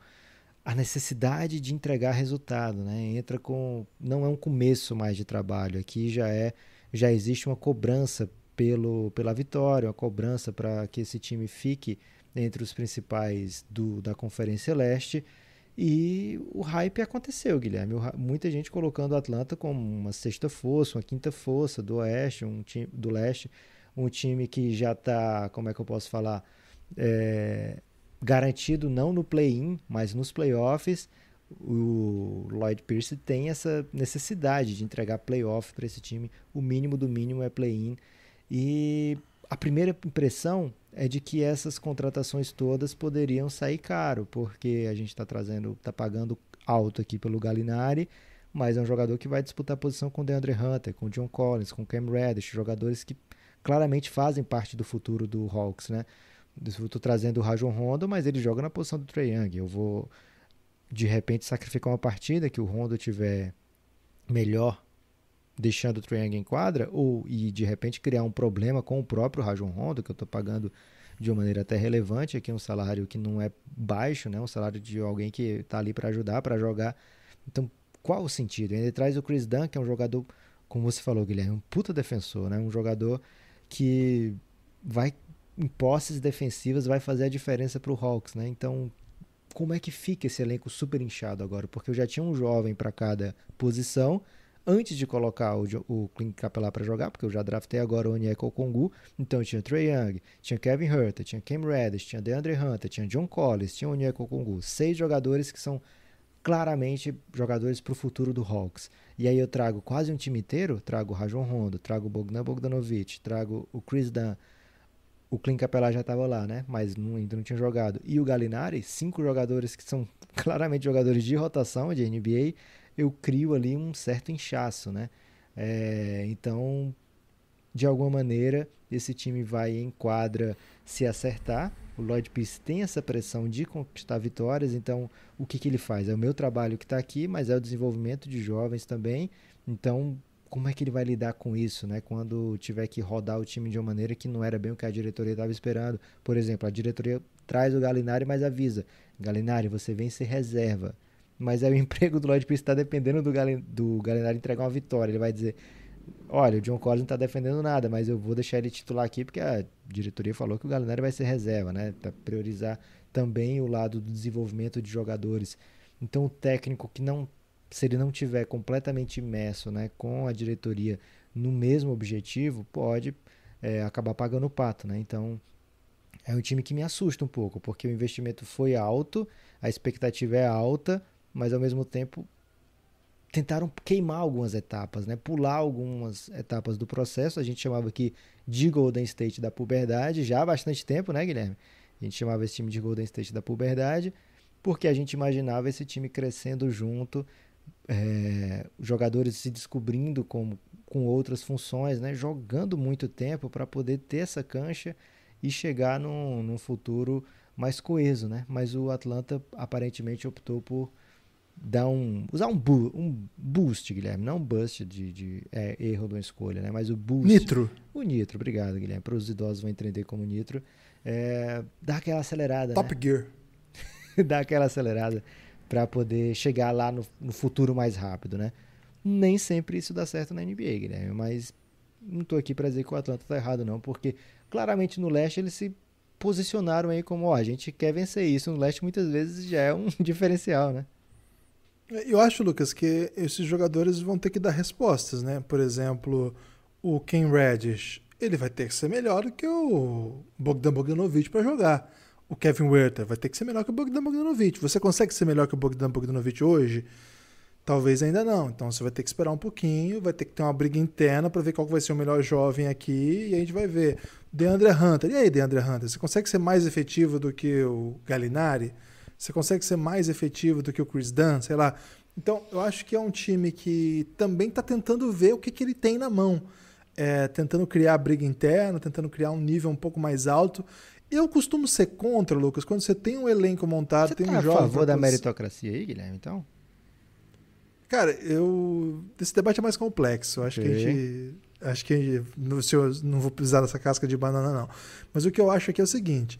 a necessidade de entregar resultado, né? Entra com não é um começo mais de trabalho, aqui já é já existe uma cobrança pelo pela vitória, uma cobrança para que esse time fique entre os principais do, da Conferência Leste. E o hype aconteceu, Guilherme. O, muita gente colocando o Atlanta como uma sexta força, uma quinta força do Oeste, um time do Leste, um time que já está, como é que eu posso falar, é, garantido não no play-in, mas nos playoffs, o Lloyd Pierce tem essa necessidade de entregar playoff para esse time. O mínimo do mínimo é play-in. E a primeira impressão é de que essas contratações todas poderiam sair caro, porque a gente está trazendo, está pagando alto aqui pelo Galinari, mas é um jogador que vai disputar posição com o DeAndre Hunter, com o John Collins, com o Cam Reddish, jogadores que claramente fazem parte do futuro do Hawks, né? Estou trazendo o Rajon Rondo, mas ele joga na posição do Trae Young. Eu vou, de repente, sacrificar uma partida que o Rondo tiver melhor deixando o Trae Young em quadra ou, e, de repente, criar um problema com o próprio Rajon Rondo, que eu estou pagando de uma maneira até relevante aqui, um salário que não é baixo, né? um salário de alguém que está ali para ajudar, para jogar. Então, qual o sentido? Ele traz o Chris Dunn, que é um jogador, como você falou, Guilherme, um puta defensor, né? um jogador que vai em posses defensivas vai fazer a diferença para o Hawks, né? Então, como é que fica esse elenco super inchado agora? Porque eu já tinha um jovem para cada posição antes de colocar o, o Clint Capela para jogar, porque eu já draftei agora o Onyeka Okongu, então tinha Trey Young, tinha Kevin Hurter, tinha Cam Reddish, tinha DeAndre Hunter, tinha John Collins, tinha Onyeka Okongu, seis jogadores que são claramente jogadores para o futuro do Hawks. E aí eu trago quase um time inteiro, trago o Rajon Rondo, trago o Bogdan Bogdanovic, trago o Chris Dunn, o Clint Capela já estava lá, né? Mas não, ainda não tinha jogado. E o Galinari, cinco jogadores que são claramente jogadores de rotação de NBA, eu crio ali um certo inchaço, né? É, então, de alguma maneira, esse time vai em quadra se acertar. O Lloyd Pierce tem essa pressão de conquistar vitórias, então o que, que ele faz? É o meu trabalho que está aqui, mas é o desenvolvimento de jovens também. Então, como é que ele vai lidar com isso, né? Quando tiver que rodar o time de uma maneira que não era bem o que a diretoria estava esperando. Por exemplo, a diretoria traz o Galinari, mas avisa: Galinari, você vem ser reserva. Mas é o emprego do Lloyd Pierce está dependendo do, do Galinari entregar uma vitória. Ele vai dizer: Olha, o John Collins não está defendendo nada, mas eu vou deixar ele titular aqui porque a diretoria falou que o Galinari vai ser reserva, né? Para priorizar também o lado do desenvolvimento de jogadores. Então, o técnico que não se ele não tiver completamente imerso né, com a diretoria no mesmo objetivo, pode é, acabar pagando o pato. Né? Então, é um time que me assusta um pouco, porque o investimento foi alto, a expectativa é alta, mas ao mesmo tempo tentaram queimar algumas etapas, né? pular algumas etapas do processo. A gente chamava aqui de Golden State da puberdade já há bastante tempo, né, Guilherme? A gente chamava esse time de Golden State da puberdade, porque a gente imaginava esse time crescendo junto, é, jogadores se descobrindo com, com outras funções, né? jogando muito tempo para poder ter essa cancha e chegar num, num futuro mais coeso. Né? Mas o Atlanta aparentemente optou por dar um usar um, bu, um boost, Guilherme, não um bust de, de é, erro de uma escolha, né? Mas o boost. Nitro. O nitro, obrigado, Guilherme. Para os idosos vão entender como nitro. É, dá aquela acelerada. Top né? Gear. dá aquela acelerada para poder chegar lá no, no, futuro mais rápido, né? Nem sempre isso dá certo na NBA, né? mas não estou aqui para dizer que o Atlanta está errado não, porque claramente no leste eles se posicionaram aí como, ó, a gente quer vencer isso, no leste muitas vezes já é um diferencial, né? Eu acho, Lucas, que esses jogadores vão ter que dar respostas, né? Por exemplo, o Ken Reddish, ele vai ter que ser melhor do que o Bogdan Bogdanovic para jogar o Kevin Werther vai ter que ser melhor que o Bogdan Bogdanovic. Você consegue ser melhor que o Bogdan Bogdanovic hoje? Talvez ainda não. Então você vai ter que esperar um pouquinho, vai ter que ter uma briga interna para ver qual vai ser o melhor jovem aqui e a gente vai ver. Deandre Hunter. E aí, Deandre Hunter, você consegue ser mais efetivo do que o Galinari? Você consegue ser mais efetivo do que o Chris Dunn? Sei lá. Então, eu acho que é um time que também está tentando ver o que, que ele tem na mão. É, tentando criar briga interna, tentando criar um nível um pouco mais alto. Eu costumo ser contra, Lucas, quando você tem um elenco montado, você tem tá um jovem. a favor da meritocracia aí, Guilherme, então? Cara, eu. Esse debate é mais complexo. Acho okay. que a gente. Acho que no seu, não vou precisar dessa casca de banana, não. Mas o que eu acho aqui é o seguinte: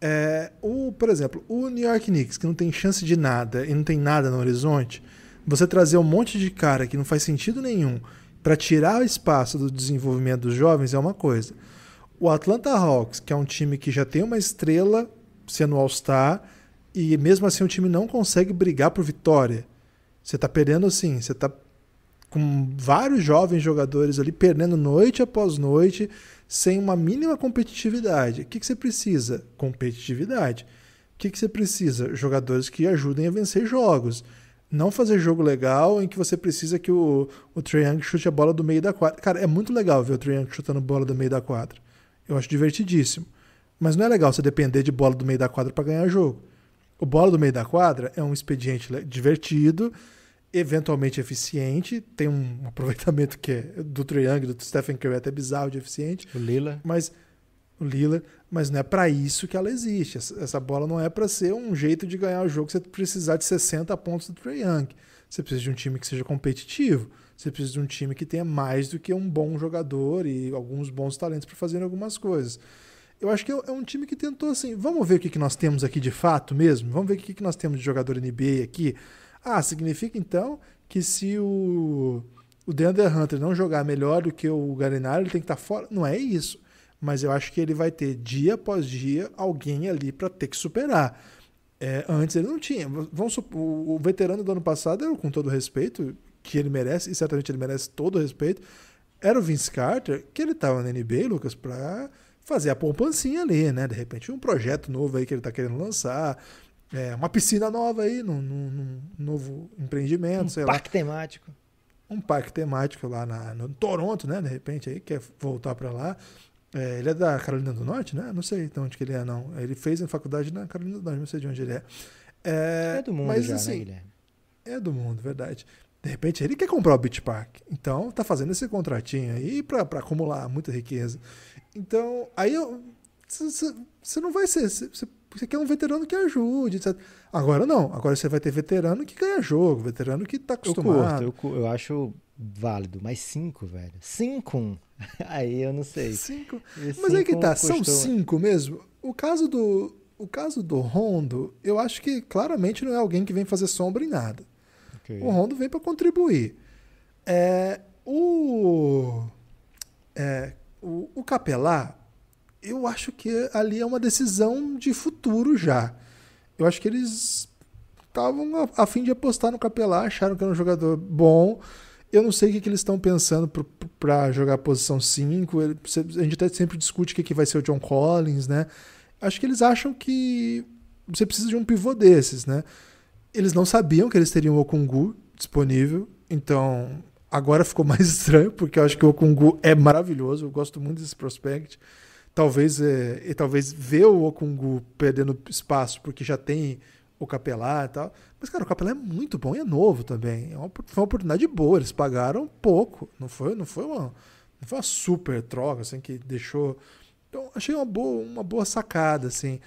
é, o, por exemplo, o New York Knicks, que não tem chance de nada e não tem nada no horizonte, você trazer um monte de cara que não faz sentido nenhum para tirar o espaço do desenvolvimento dos jovens é uma coisa. O Atlanta Hawks, que é um time que já tem uma estrela sendo All-Star, e mesmo assim o time não consegue brigar por vitória. Você está perdendo assim, você está com vários jovens jogadores ali perdendo noite após noite, sem uma mínima competitividade. O que, que você precisa? Competitividade. O que, que você precisa? Jogadores que ajudem a vencer jogos. Não fazer jogo legal em que você precisa que o, o chute a bola do meio da quadra. Cara, é muito legal ver o Triangle chutando bola do meio da quadra. Eu acho divertidíssimo. Mas não é legal você depender de bola do meio da quadra para ganhar jogo. O bola do meio da quadra é um expediente divertido, eventualmente eficiente, tem um aproveitamento que é do triângulo, do Stephen Curry é até bizarro de eficiente. O Lila. Mas o Lila, mas não é para isso que ela existe. Essa bola não é para ser um jeito de ganhar o jogo, você precisar de 60 pontos do Trae Young. Você precisa de um time que seja competitivo. Você precisa de um time que tenha mais do que um bom jogador e alguns bons talentos para fazer algumas coisas. Eu acho que é, é um time que tentou assim, vamos ver o que, nós temos aqui de fato mesmo, vamos ver o que, nós temos de jogador NBA aqui. Ah, significa então que se o, o DeAndre Hunter não jogar melhor do que o Galinari, ele tem que estar tá fora? Não é isso. Mas eu acho que ele vai ter dia após dia alguém ali para ter que superar. É, antes ele não tinha. Vamos supor, o veterano do ano passado, com todo respeito, que ele merece, e certamente ele merece todo o respeito, era o Vince Carter, que ele estava na NBA, Lucas, para fazer a poupancinha ali, né? De repente, um projeto novo aí que ele está querendo lançar, é, uma piscina nova aí, num, num, num novo empreendimento, um sei lá. Um parque temático. Um parque temático lá na, no Toronto, né? De repente, aí quer voltar para lá. É, ele é da Carolina do Norte, né? Não sei de onde que ele é, não. Ele fez a faculdade na Carolina do Norte, não sei de onde ele é. É, é do mundo mas, já, né, assim, né, Guilherme? É do mundo, verdade. De repente ele quer comprar o Beach Park. Então tá fazendo esse contratinho aí para acumular muita riqueza. Então, aí você não vai ser. Você quer um veterano que ajude, etc. Agora não. Agora você vai ter veterano que ganha jogo, veterano que tá acostumado. Eu, curto, eu, eu acho válido, mas cinco, velho. Cinco? Aí eu não sei. Cinco. mas aí é que tá, costuma... são cinco mesmo. O caso do. O caso do Rondo, eu acho que claramente não é alguém que vem fazer sombra em nada. Okay. O Rondo vem para contribuir. É, o, é, o, o Capelá, eu acho que ali é uma decisão de futuro já. Eu acho que eles estavam a, a, fim de apostar no Capelá, acharam que era um jogador bom. Eu não sei o que, que eles estão pensando para jogar a posição 5. a gente até sempre discute o que, que vai ser o John Collins, né? Acho que eles acham que você precisa de um pivô desses, né? eles não sabiam que eles teriam o Okungu disponível, então agora ficou mais estranho, porque eu acho que o Okungu é maravilhoso, eu gosto muito desse prospect. Talvez, é, e talvez ver o Okungu perdendo espaço, porque já tem o Capelá e tal. Mas, cara, o Capelá é muito bom e é novo também. É uma, foi uma oportunidade boa, eles pagaram pouco. Não foi, não foi, uma, não foi uma super troca, assim, que deixou... Então, achei uma boa, uma boa sacada, assim.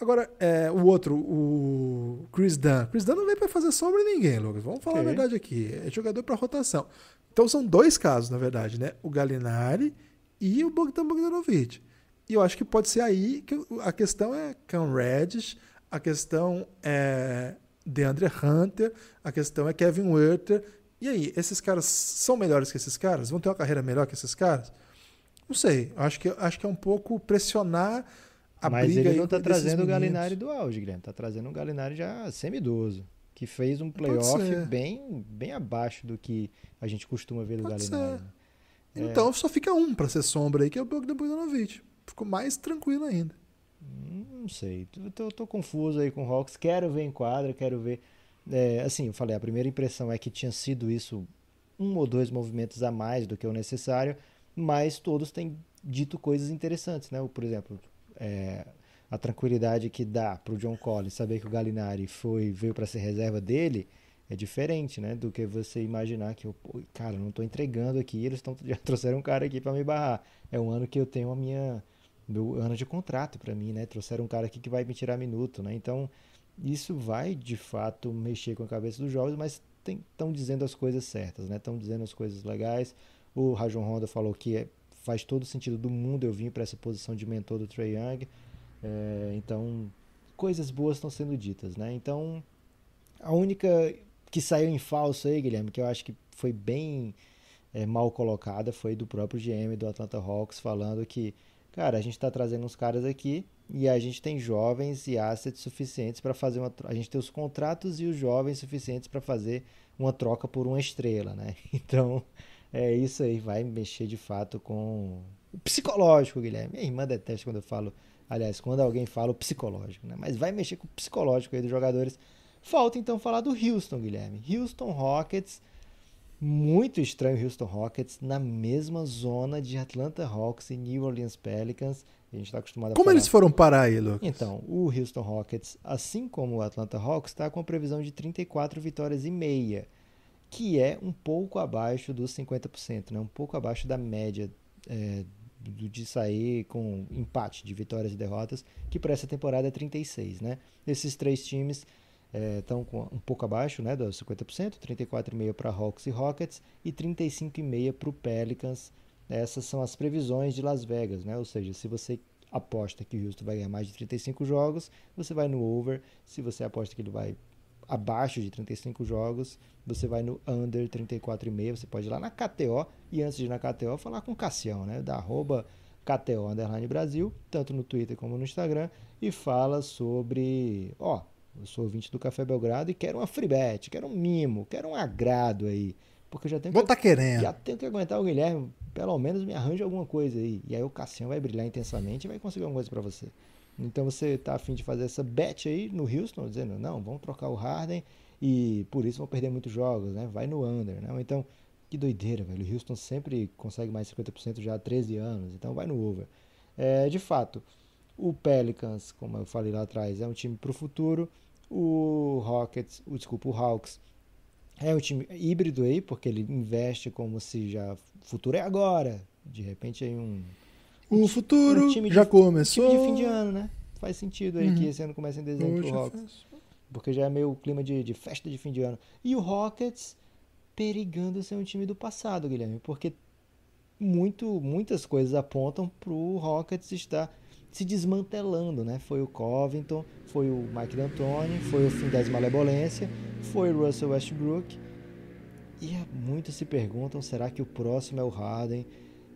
Agora, é, o outro, o Chris Dunn. Chris Dunn não veio para fazer sombra em ninguém, Lucas. Vamos falar okay. a verdade aqui. É jogador para rotação. Então são dois casos, na verdade, né? O Galinari e o Bogdan Bogdanovic. E eu acho que pode ser aí que a questão é Cam Reddish, a questão é DeAndre Hunter, a questão é Kevin Werther. E aí, esses caras são melhores que esses caras? Vão ter uma carreira melhor que esses caras? Não sei. Eu acho que, acho que é um pouco pressionar a Mas briga ele não está trazendo o Galinari do auge, Guilherme. Está trazendo um Galinari já semidoso, que fez um playoff bem, bem abaixo do que a gente costuma ver do Galinari. Né? É. Então é. só fica um para ser sombra aí, que é o Bogdan Bogdanovic. Ficou mais tranquilo ainda. Hum, não sei. Eu tô, tô, confuso aí com o Hawks. Quero ver em quadra, quero ver. É, assim, eu falei, a primeira impressão é que tinha sido isso um ou dois movimentos a mais do que o necessário, mas todos têm dito coisas interessantes, né? Por exemplo, é, a tranquilidade que dá para o John Collins saber que o Galinari foi veio para ser reserva dele é diferente, né? Do que você imaginar que, eu, cara, eu não estou entregando aqui, eles estão já trouxeram um cara aqui para me barrar. É um ano que eu tenho a minha meu ano de contrato para mim, né? Trouxeram um cara aqui que vai me tirar minuto, né? Então isso vai de fato mexer com a cabeça dos jovens, mas estão dizendo as coisas certas, né? Estão dizendo as coisas legais. O Rajon Honda falou que é faz todo sentido do mundo eu vim para essa posição de mentor do Trey Young. É, então, coisas boas estão sendo ditas, né? Então, a única que saiu em falso aí, Guilherme, que eu acho que foi bem é, mal colocada, foi do próprio GM do Atlanta Hawks falando que, cara, a gente está trazendo uns caras aqui e a gente tem jovens e assets suficientes para fazer uma a gente tem os contratos e os jovens suficientes para fazer uma troca por uma estrela, né? Então, é isso aí, vai mexer de fato com o psicológico, Guilherme. Minha irmã detesta quando eu falo, aliás, quando alguém fala o psicológico, né? Mas vai mexer com o psicológico aí dos jogadores. Falta então falar do Houston, Guilherme. Houston Rockets, muito estranho Houston Rockets na mesma zona de Atlanta Hawks e New Orleans Pelicans. A gente está acostumado a Como falar. eles foram parar aí, Lucas? Então, o Houston Rockets, assim como o Atlanta Hawks, está com a previsão de 34 vitórias e meia que é um pouco abaixo dos 50%, né? um pouco abaixo da média é, de sair com empate de vitórias e derrotas, que para essa temporada é 36. Né? Esses três times estão é, um pouco abaixo né, dos 50%, 34,5% para Hawks e Rockets e 35,5% para o Pelicans. Essas são as previsões de Las Vegas, né? ou seja, se você aposta que o Houston vai ganhar mais de 35 jogos, você vai no over. Se você aposta que ele vai abaixo de 35 jogos, você vai no under 34,5, você pode ir lá na KTO e antes de ir na KTO falar com o Cassião, né? Da arroba KTO Underline Brasil, tanto no Twitter como no Instagram, e fala sobre, ó, eu sou ouvinte do Café Belgrado e quero uma free bet, quero um mimo, quero um agrado aí. Porque eu já tenho Vou que, tá querendo. Já tenho que aguentar o Guilherme, pelo menos me arranja alguma coisa aí. E aí o Cassião vai brilhar intensamente e vai conseguir alguma coisa para você. Então você está afim de fazer essa bet aí no Houston, dizendo, não, vamos trocar o Harden e por isso vão perder muitos jogos, né? Vai no under, né? Então, que doideira, velho. O Houston sempre consegue mais 50% já há 13 anos, então vai no over. É, de fato, o Pelicans, como eu falei lá atrás, é um time para o futuro. O Rockets, o, desculpa, o Hawks é um time híbrido aí, porque ele investe como se já futuro é agora. De repente aí um o futuro já de, começou. time de fim de ano, né? Faz sentido aí uhum. que esse ano começa em dezembro Hoje pro Rockets. Porque já é meio clima de, de festa de fim de ano. E o Rockets perigando ser um time do passado, Guilherme. Porque muito, muitas coisas apontam pro Rockets estar se desmantelando, né? Foi o Covington, foi o Mike D'Antoni, foi o fim das malebolência, foi o Russell Westbrook. E é muitos se perguntam, será que o próximo é o Harden?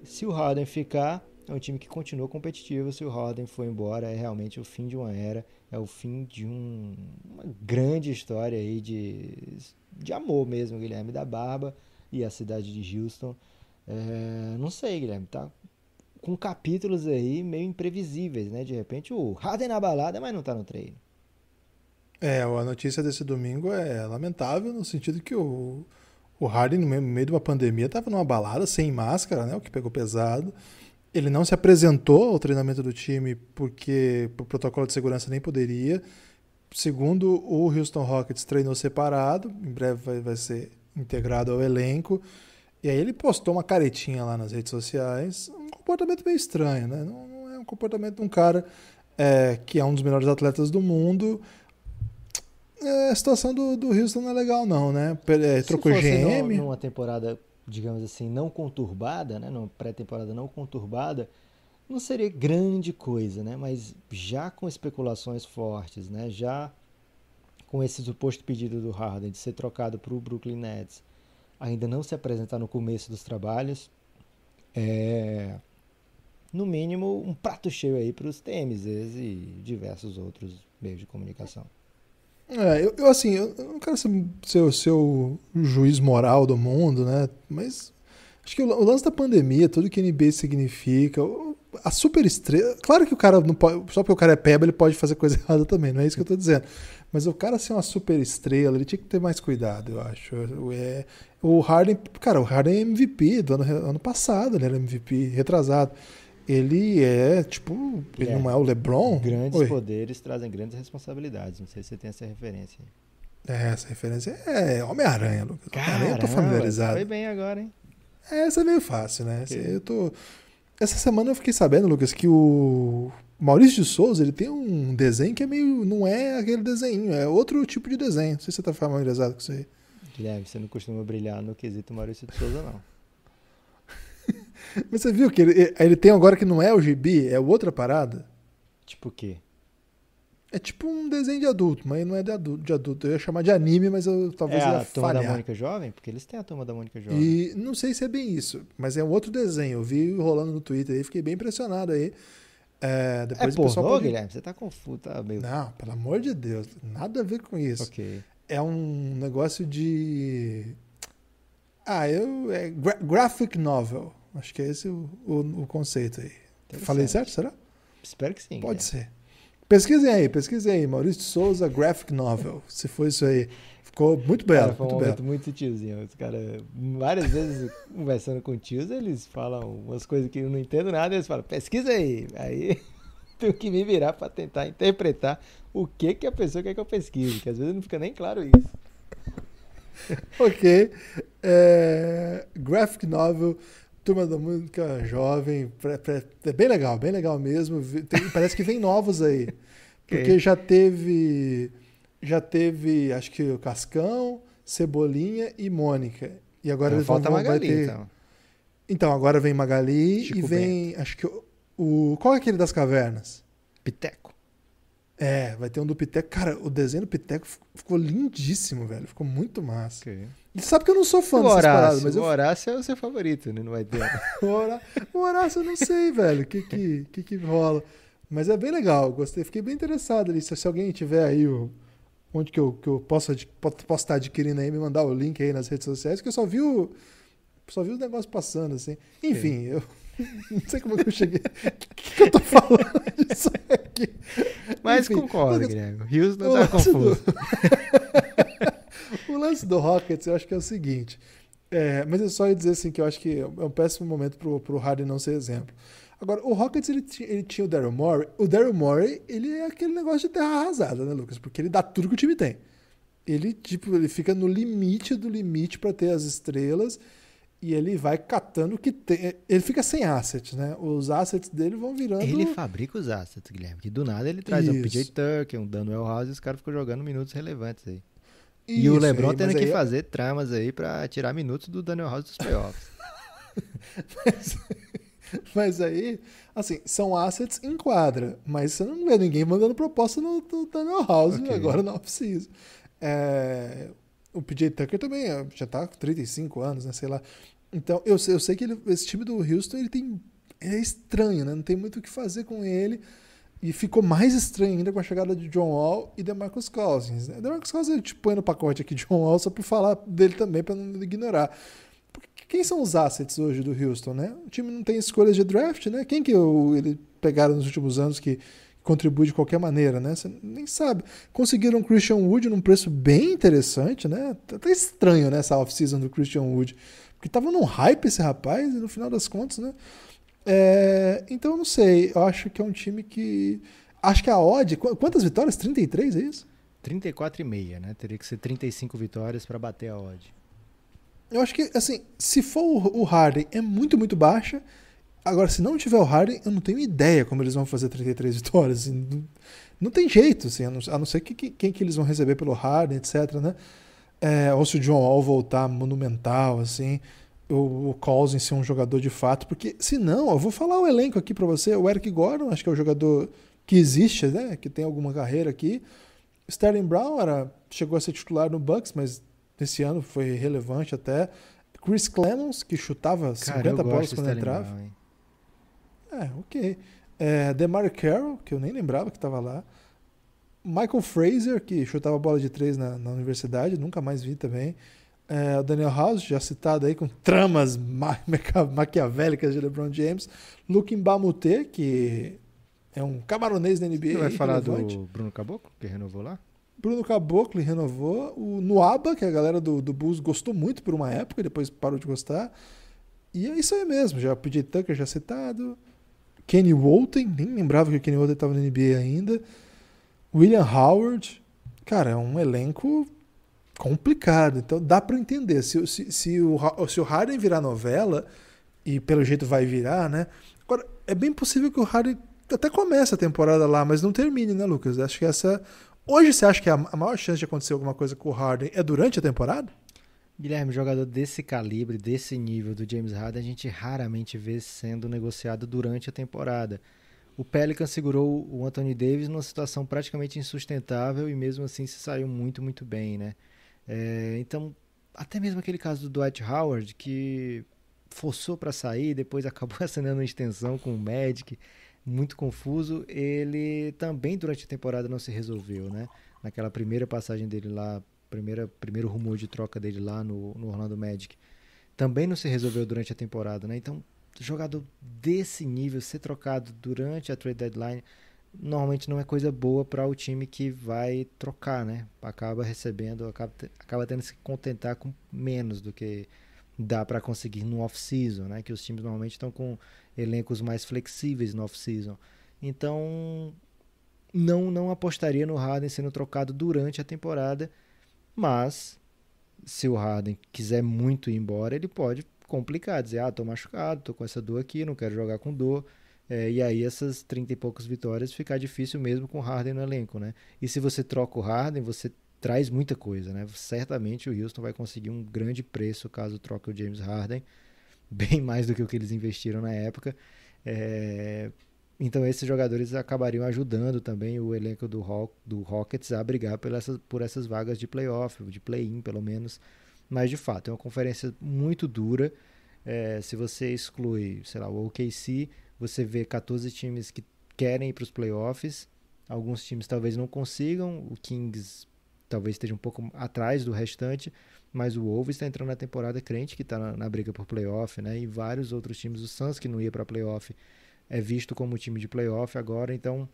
Se o Harden ficar, é um time que continua competitivo. Se o Harden for embora, é realmente o fim de uma era, é o fim de um, uma grande história aí de, de amor mesmo, Guilherme da Barba e a cidade de Houston. É, não sei, Guilherme, tá com capítulos aí meio imprevisíveis, né? De repente o Harden na balada, mas não tá no treino. É, a notícia desse domingo é lamentável no sentido que o, o Harden, no meio de uma pandemia, estava numa balada sem máscara, né? O que pegou pesado. Ele não se apresentou ao treinamento do time porque por protocolo de segurança nem poderia. Segundo o Houston Rockets, treinou separado, em breve vai, vai ser integrado ao elenco. E aí ele postou uma caretinha lá nas redes sociais, um comportamento meio estranho, né? Não, não é um comportamento de um cara é, que é um dos melhores atletas do mundo. É, a situação do, do Houston não é legal, não, né? É, trocou GM. numa temporada digamos assim, não conturbada, né, numa pré-temporada não conturbada, não seria grande coisa, né? Mas já com especulações fortes, né? Já com esse suposto pedido do Harden de ser trocado para o Brooklyn Nets, ainda não se apresentar no começo dos trabalhos, é no mínimo um prato cheio aí para os TMZs e diversos outros meios de comunicação. É, eu, eu, assim, eu não quero ser o seu juiz moral do mundo, né? Mas acho que o, o lance da pandemia, tudo que NBA significa, a super estrela. Claro que o cara não pode. Só porque o cara é peba, ele pode fazer coisa errada também, não é isso que eu tô dizendo. Mas o cara ser uma super estrela, ele tinha que ter mais cuidado, eu acho. É, o Harden, cara, o Harden é MVP do ano, ano passado, né? ele era MVP, retrasado ele é, tipo, ele é. não é o LeBron. Grandes Oi. poderes trazem grandes responsabilidades. Não sei se você tem essa referência. É, essa referência é Homem-Aranha, Lucas. eu tô familiarizado. Foi bem agora, hein? É, essa é meio fácil, né? Essa, eu tô... essa semana eu fiquei sabendo, Lucas, que o Maurício de Souza, ele tem um desenho que é meio. Não é aquele desenho, é outro tipo de desenho. Não sei se você tá familiarizado com isso aí. Guilherme, você não costuma brilhar no quesito Maurício de Souza, não. Mas você viu que ele, ele tem agora que não é o gibi, é outra parada? Tipo o quê? É tipo um desenho de adulto, mas não é de adulto. De adulto. Eu ia chamar de anime, mas eu talvez é a Turma da Mônica Jovem? Porque eles têm a Turma da Mônica Jovem. E não sei se é bem isso, mas é um outro desenho. Eu vi rolando no Twitter aí, fiquei bem impressionado aí. É, depois é pornô, pode... Guilherme? Você tá confuso, tá meio... Não, pelo amor de Deus. Nada a ver com isso. Ok. É um negócio de... Ah, eu... É gra graphic novel. Acho que é esse o, o, o conceito aí. Falei certo, será? Espero que sim. Pode é. ser. Pesquisem aí, pesquisem aí. Maurício Souza Graphic Novel. se for isso aí. Ficou muito belo. Cara, foi um muito momento belo. muito tiozinho. Os caras, várias vezes conversando com tios, eles falam umas coisas que eu não entendo nada. Eles falam, pesquisa aí. Aí tenho que me virar para tentar interpretar o que, que a pessoa quer que eu pesquise, que às vezes não fica nem claro isso. ok. É... graphic novel Turma da Música Jovem, pré, pré, é bem legal, bem legal mesmo. Tem, parece que vem novos aí. Porque já teve. Já teve, acho que o Cascão, Cebolinha e Mônica. E agora então, falta vão, Magali, ter... então. Então, agora vem Magali Chico e vem. Bento. Acho que o, o. Qual é aquele das cavernas? Piteco. É, vai ter um do Piteco. Cara, o desenho do Piteco ficou lindíssimo, velho. Ficou muito massa. Okay. Sabe que eu não sou fã o paradas, mas eu... O Horácio é o seu favorito, né? Não vai ter. o, Horácio, eu não sei, velho. O que que, que que rola? Mas é bem legal, gostei. Fiquei bem interessado ali. Se, se alguém tiver aí o, onde que eu, que eu posso, posso estar adquirindo aí, me mandar o link aí nas redes sociais, que eu só vi o. Só vi o negócio passando, assim. Enfim, eu. Não sei como é que eu cheguei. O que, que eu tô falando disso aqui? Mas Enfim, concordo, mas... Grego. Rios não tá confuso. Do o lance do Rockets, eu acho que é o seguinte. É, mas eu só ia dizer assim que eu acho que é um péssimo momento pro, pro Harden não ser exemplo. Agora, o Rockets, ele, ele tinha o Daryl Morey. O Daryl Morey, ele é aquele negócio de terra arrasada, né, Lucas? Porque ele dá tudo que o time tem. Ele, tipo, ele fica no limite do limite para ter as estrelas e ele vai catando o que tem. É, ele fica sem assets, né? Os assets dele vão virando. Ele fabrica os assets, Guilherme. que do nada ele traz Isso. um PJ Tucker, um Daniel House e os caras ficam jogando minutos relevantes aí. Isso, e o LeBron tendo que aí... É fazer tramas aí para tirar minutos do Daniel House dos playoffs. mas, mas, aí, assim, são assets em quadra, mas você não vê ninguém mandando proposta no, no Daniel House okay. agora não off-season. É, o PJ Tucker também já tá com 35 anos, né? Sei lá. Então, eu, eu sei que ele, esse time do Houston ele tem, ele é estranho, né? Não tem muito o que fazer com ele. E ficou mais estranho ainda com a chegada de John Wall e de Marcus Cousins. Né? DeMarcus Cousins eu te põe no pacote aqui de John Wall só para falar dele também, para não ignorar. Porque quem são os assets hoje do Houston, né? O time não tem escolhas de draft, né? Quem que eu, ele pegaram nos últimos anos que contribui de qualquer maneira, né? Você nem sabe. Conseguiram o Christian Wood num preço bem interessante, né? Tá até tá estranho, né, essa off-season do Christian Wood. Porque tava num hype esse rapaz e no final das contas, né? É, então, não sei. Eu acho que é um time que. Acho que a odd. Quantas vitórias? 33 é isso? 34,5, né? Teria que ser 35 vitórias para bater a odd. Eu acho que, assim, se for o Harden, é muito, muito baixa. Agora, se não tiver o Harden, eu não tenho ideia como eles vão fazer 33 vitórias. Assim, não, não, tem jeito, assim, a não, a não ser que, que, quem que eles vão receber pelo Harden, etc, né? É, ou se o John Wall voltar monumental, assim o Colson ser um jogador de fato, porque se não, eu vou falar o elenco aqui para você. O Eric Gordon, acho que é o jogador que existe, né? Que tem alguma carreira aqui. Sterling Brown era, chegou a ser titular no Bucks, mas esse ano foi relevante até. Chris Clemons, que chutava Cara, 50 bolas quando entrava. Brown, é, ok. É, Demar Carroll, que eu nem lembrava que estava lá. Michael Fraser, que chutava bola de três na, na universidade, nunca mais vi também é, o Daniel House, já citado aí, com tramas ma ma maquiavélicas de LeBron James. Luke Mbamute, que é um camaronês da NBA. Você vai falar do Bruno Caboclo, que renovou lá? Bruno Caboclo renovou. O Nuaba, que a galera do, do Bulls gostou muito por uma época, depois parou de gostar. E é isso aí mesmo. Já PJ Tucker já citado. Kenny Walton, nem lembrava que o Kenny Walton estava na NBA ainda. William Howard. Cara, é um elenco complicado. Então dá para entender. Se, se, se, o, se o Harden virar novela, e pelo jeito vai virar, né? Agora, é bem possível que o Harden até comece a temporada lá, mas não termine, né, Lucas? Acho que essa. Hoje você acha que a maior chance de acontecer alguma coisa com o Harden é durante a temporada? Guilherme, jogador desse calibre, desse nível do James Harden, a gente raramente vê sendo negociado durante a temporada. O Pelican segurou o Anthony Davis numa situação praticamente insustentável e mesmo assim se saiu muito, muito bem, né? É, então, até mesmo aquele caso do Dwight Howard, que forçou para sair, depois acabou assinando uma extensão com o Magic, muito confuso, ele também durante a temporada não se resolveu, né? Naquela primeira passagem dele lá, primeira, primeiro rumor de troca dele lá no, no Orlando Magic, também não se resolveu durante a temporada, né? Então, jogador desse nível ser trocado durante a trade deadline normalmente não é coisa boa para o time que vai trocar, né? Acaba recebendo, acaba, acaba tendo que se contentar com menos do que dá para conseguir no off-season, né? Que os times normalmente estão com elencos mais flexíveis no off-season. Então, não não apostaria no Harden sendo trocado durante a temporada, mas se o Harden quiser muito ir embora, ele pode complicar, dizer: "Ah, tô machucado, tô com essa dor aqui, não quero jogar com dor" É, e aí essas 30 e poucas vitórias ficar difícil mesmo com o Harden no elenco, né? E se você troca o Harden, você traz muita coisa, né? Certamente o Houston vai conseguir um grande preço caso troque o James Harden, bem mais do que o que eles investiram na época. É... Então esses jogadores acabariam ajudando também o elenco do, Rock, do Rockets a brigar por essas, por essas vagas de playoff, de play-in pelo menos. Mas de fato é uma conferência muito dura. É, se você exclui, sei lá, o OKC, você vê 14 times que querem ir para os playoffs. Alguns times talvez não consigam. O Kings talvez esteja um pouco atrás do restante, mas o Wolves está entrando na temporada crente que está na, na, briga por playoff, né? E vários outros times, o Suns que não ia para playoff é visto como time de playoff agora, então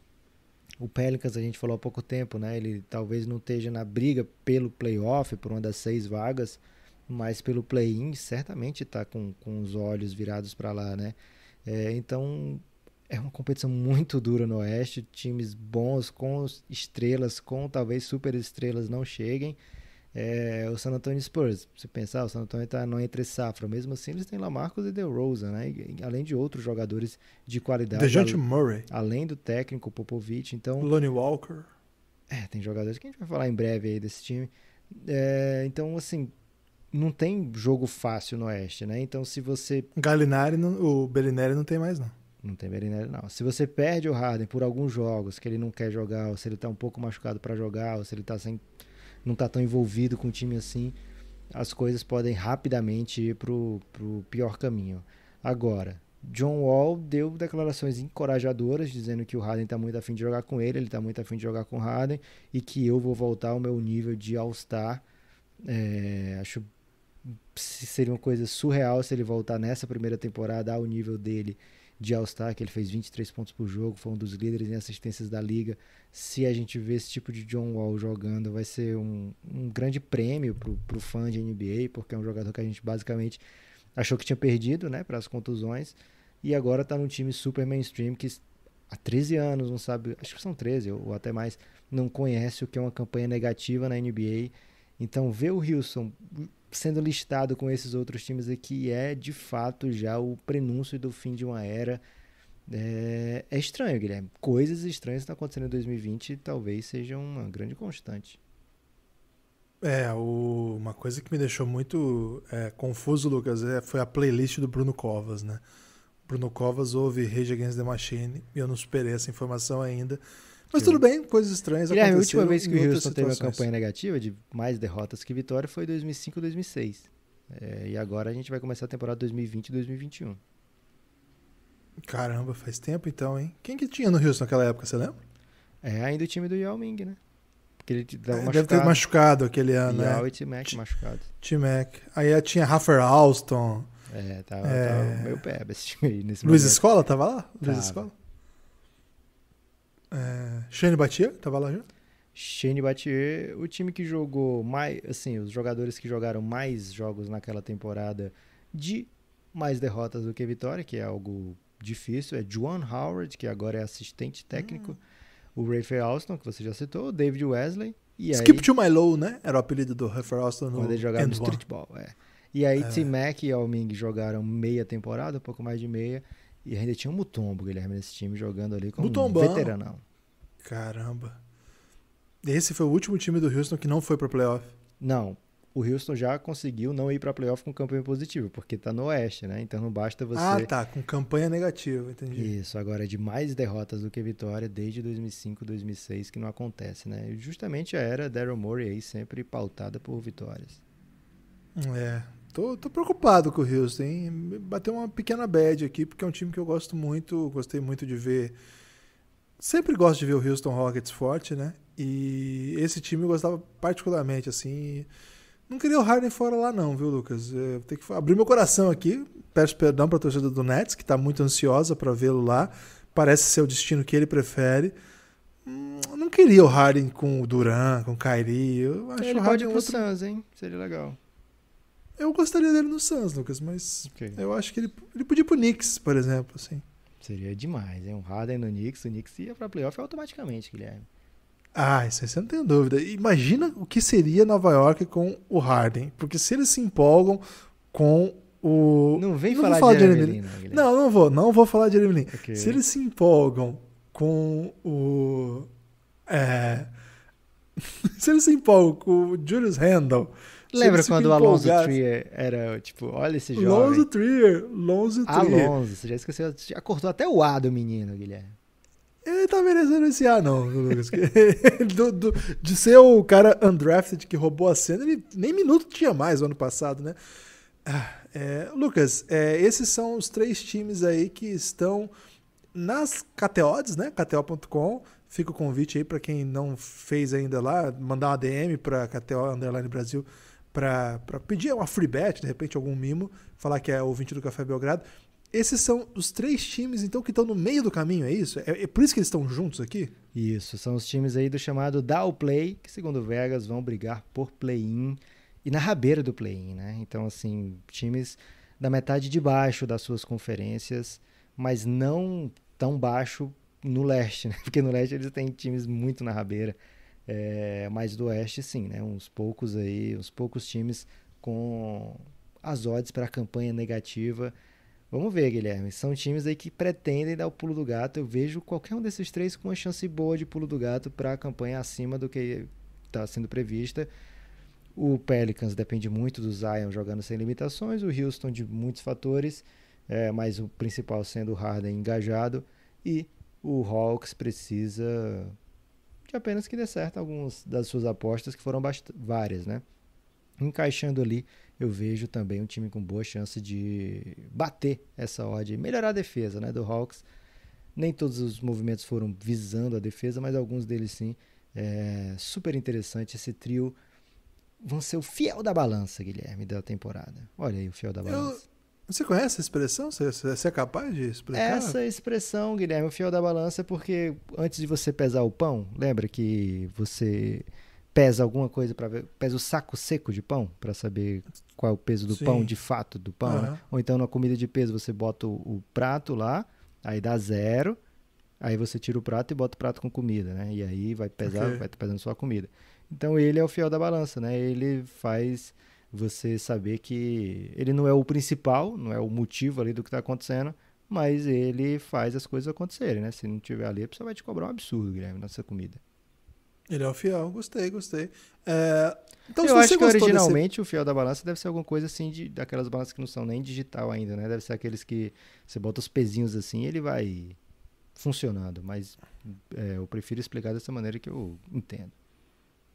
o Pelicans a gente falou há pouco tempo, né? Ele talvez não esteja na briga pelo playoff, por uma das seis vagas, mas pelo play-in certamente está com, com os olhos virados para lá, né? É, então é uma competição muito dura no Oeste, times bons com estrelas, com talvez super estrelas não cheguem. É, o San Antonio Spurs, se pensar, o San Antonio está não entre safra, mesmo assim eles têm Lamarcus e DeRozan, né? E, além de outros jogadores de qualidade. DeJounte Murray. Além do técnico Popovich, então... Lonnie Walker. É, tem jogadores que a gente vai falar em breve aí desse time. É, então, assim, não tem jogo fácil no Oeste, né? Então se você. Galinari, não, o Berinelli não tem mais, não. Não tem Berinelli não. Se você perde o Harden por alguns jogos que ele não quer jogar, ou se ele tá um pouco machucado para jogar, ou se ele tá sem. não tá tão envolvido com o time assim, as coisas podem rapidamente ir pro, pro pior caminho. Agora, John Wall deu declarações encorajadoras, dizendo que o Harden está muito afim de jogar com ele, ele está muito afim de jogar com o Harden e que eu vou voltar ao meu nível de All-Star. É, acho seria uma coisa surreal se ele voltar nessa primeira temporada ao nível dele de All-Star, que ele fez 23 pontos por jogo, foi um dos líderes em assistências da liga. Se a gente vê esse tipo de John Wall jogando, vai ser um, um grande prêmio para o fã de NBA, porque é um jogador que a gente basicamente achou que tinha perdido né, para as contusões, e agora está num time super mainstream que há 13 anos, não sabe, acho que são 13 ou, ou até mais, não conhece o que é uma campanha negativa na NBA. Então, ver o Wilson sendo listado com esses outros times aqui é de fato já o prenúncio do fim de uma era. É, é estranho, Guilherme. Coisas estranhas estão acontecendo em 2020 e talvez seja uma grande constante. É, o... uma coisa que me deixou muito é, confuso, Lucas, é, foi a playlist do Bruno Covas, né? Bruno Covas ouve Rage Against the Machine e eu não superei essa informação ainda. Mas tudo bem, coisas estranhas Guilherme, a última vez que o Houston teve uma campanha negativa de mais derrotas que vitórias foi 2005 2006. É, e agora a gente vai começar a temporada 2020 2021. Caramba, faz tempo então, hein? Quem que tinha no Houston naquela época, você lembra? É ainda o time do Yao Ming, né? Porque ele é, machucado. deve ter machucado aquele ano, Yao né? e T-Mac machucado. T-Mac. Aí tinha Rafael Alston. É, tava, é... tava meio pé esse time aí nesse Luiz momento. Escola tava lá? Luiz Escola? É, Shane Batier, estava lá já? Shane Batier, o time que jogou mais, assim, os jogadores que jogaram mais jogos naquela temporada de mais derrotas do que vitória, que é algo difícil, é Juan Howard, que agora é assistente técnico, hum. o Rafael Alston, que você já citou, o David Wesley. E Skip aí, to My Low, né? Era o apelido do Rafael Alston no Quando ele jogava no streetball, é. E aí é. Mack mac e Alming jogaram meia temporada, um pouco mais de meia, e ainda tinha o Mutombo, Guilherme, nesse time, jogando ali como Mutombão. um veteranão. Caramba. Esse foi o último time do Houston que não foi para playoff. Não. O Houston já conseguiu não ir para playoff com campanha positiva, porque tá no Oeste, né? Então não basta você. Ah, tá. Com campanha negativa, entendi. Isso. Agora é de mais derrotas do que vitória desde 2005, 2006, que não acontece, né? justamente a era Daryl Morey aí sempre pautada por vitórias. É, Tô, tô preocupado com o Houston. Hein? Bateu uma pequena bad aqui, porque é um time que eu gosto muito, gostei muito de ver. Sempre gosto de ver o Houston Rockets forte, né? E esse time eu gostava particularmente, assim. Não queria o Harden fora lá, não, viu, Lucas? É, Tem que abrir meu coração aqui. Peço perdão para torcida do Nets, que está muito ansiosa para vê-lo lá. Parece ser o destino que ele prefere. Hum, não queria o Harden com o Duran, com o Kyrie. Eu acho ele o Harden pode ir pro outro... Suns, hein? Seria legal. Eu gostaria dele no Suns, Lucas, mas okay. eu acho que ele, ele podia ir pro Knicks, por exemplo, assim. Seria demais, hein? Um Harden no Knicks, o Knicks ia pra playoff automaticamente, Guilherme. Ah, isso aí você não tem dúvida. Imagina o que seria Nova York com o Harden. Porque se eles se empolgam com o. Não vem não falar, falar de Jeremy Lin. Né, não, não vou. Não vou falar de Jeremy Lin. Okay. Se eles se empolgam com o. É... se eles se empolgam com o Julius Randle Lembra quando o Alonso assim. Trier era tipo, olha esse jovem. Alonso Trier, Alonso Trier. Alonso, você já esqueceu, já cortou até o A do menino, Guilherme. Ele tá merecendo esse A, não, Lucas. do, do, de ser o cara undrafted que roubou a cena, ele nem minuto tinha mais o ano passado, né? Ah, é, Lucas, é, esses são os três times aí que estão nas KTOs, né? KTO.com. Fica o convite aí para quem não fez ainda lá, mandar uma DM para KTO Underline Brasil para pedir uma free bet, de repente algum mimo, falar que é ouvinte do Café Belgrado. Esses são os três times, então, que estão no meio do caminho, é isso? É, é por isso que eles estão juntos aqui? Isso, são os times aí do chamado Dow Play, que, segundo o Vegas, vão brigar por play-in e na rabeira do play-in, né? Então, assim, times da metade de baixo das suas conferências, mas não tão baixo no leste, né? Porque no leste eles têm times muito na rabeira. É, mas do Oeste, sim, né? Uns poucos aí, uns poucos times com as odds para a campanha negativa. Vamos ver, Guilherme. São times aí que pretendem dar o pulo do gato. Eu vejo qualquer um desses três com uma chance boa de pulo do gato para a campanha acima do que está sendo prevista. O Pelicans depende muito do Zion jogando sem limitações, o Houston de muitos fatores, é, mas o principal sendo o Harden engajado. E o Hawks precisa de apenas que dê certo algumas das suas apostas, que foram várias, né? Encaixando ali, eu vejo também um time com boa chance de bater essa ordem, melhorar a defesa né, do Hawks. Nem todos os movimentos foram visando a defesa, mas alguns deles sim. É super interessante esse trio. Vão ser o fiel da balança, Guilherme, da temporada. Olha aí o fiel da balança. Eu você conhece essa expressão? Você, você é capaz de explicar? Essa expressão, Guilherme, o fiel da balança é porque antes de você pesar o pão, lembra que você pesa alguma coisa para ver, pesa o saco seco de pão para saber qual é o peso do Sim. pão de fato do pão, uhum. né? ou então na comida de peso você bota o, o, prato lá, aí dá zero, aí você tira o prato e bota o prato com comida, né? E aí vai pesar, okay. vai pesando sua comida. Então ele é o fiel da balança, né? Ele faz você saber que ele não é o principal, não é o motivo ali do que está acontecendo, mas ele faz as coisas acontecerem, né? Se não tiver ali, você vai te cobrar um absurdo, Guilherme, nessa comida. Ele é o fiel, gostei, gostei. É... Então, Eu acho que originalmente desse... o fiel da balança deve ser alguma coisa assim, de, daquelas balanças que não são nem digital ainda, né? Deve ser aqueles que você bota os pezinhos assim e ele vai funcionando, mas é, eu prefiro explicar dessa maneira que eu entendo.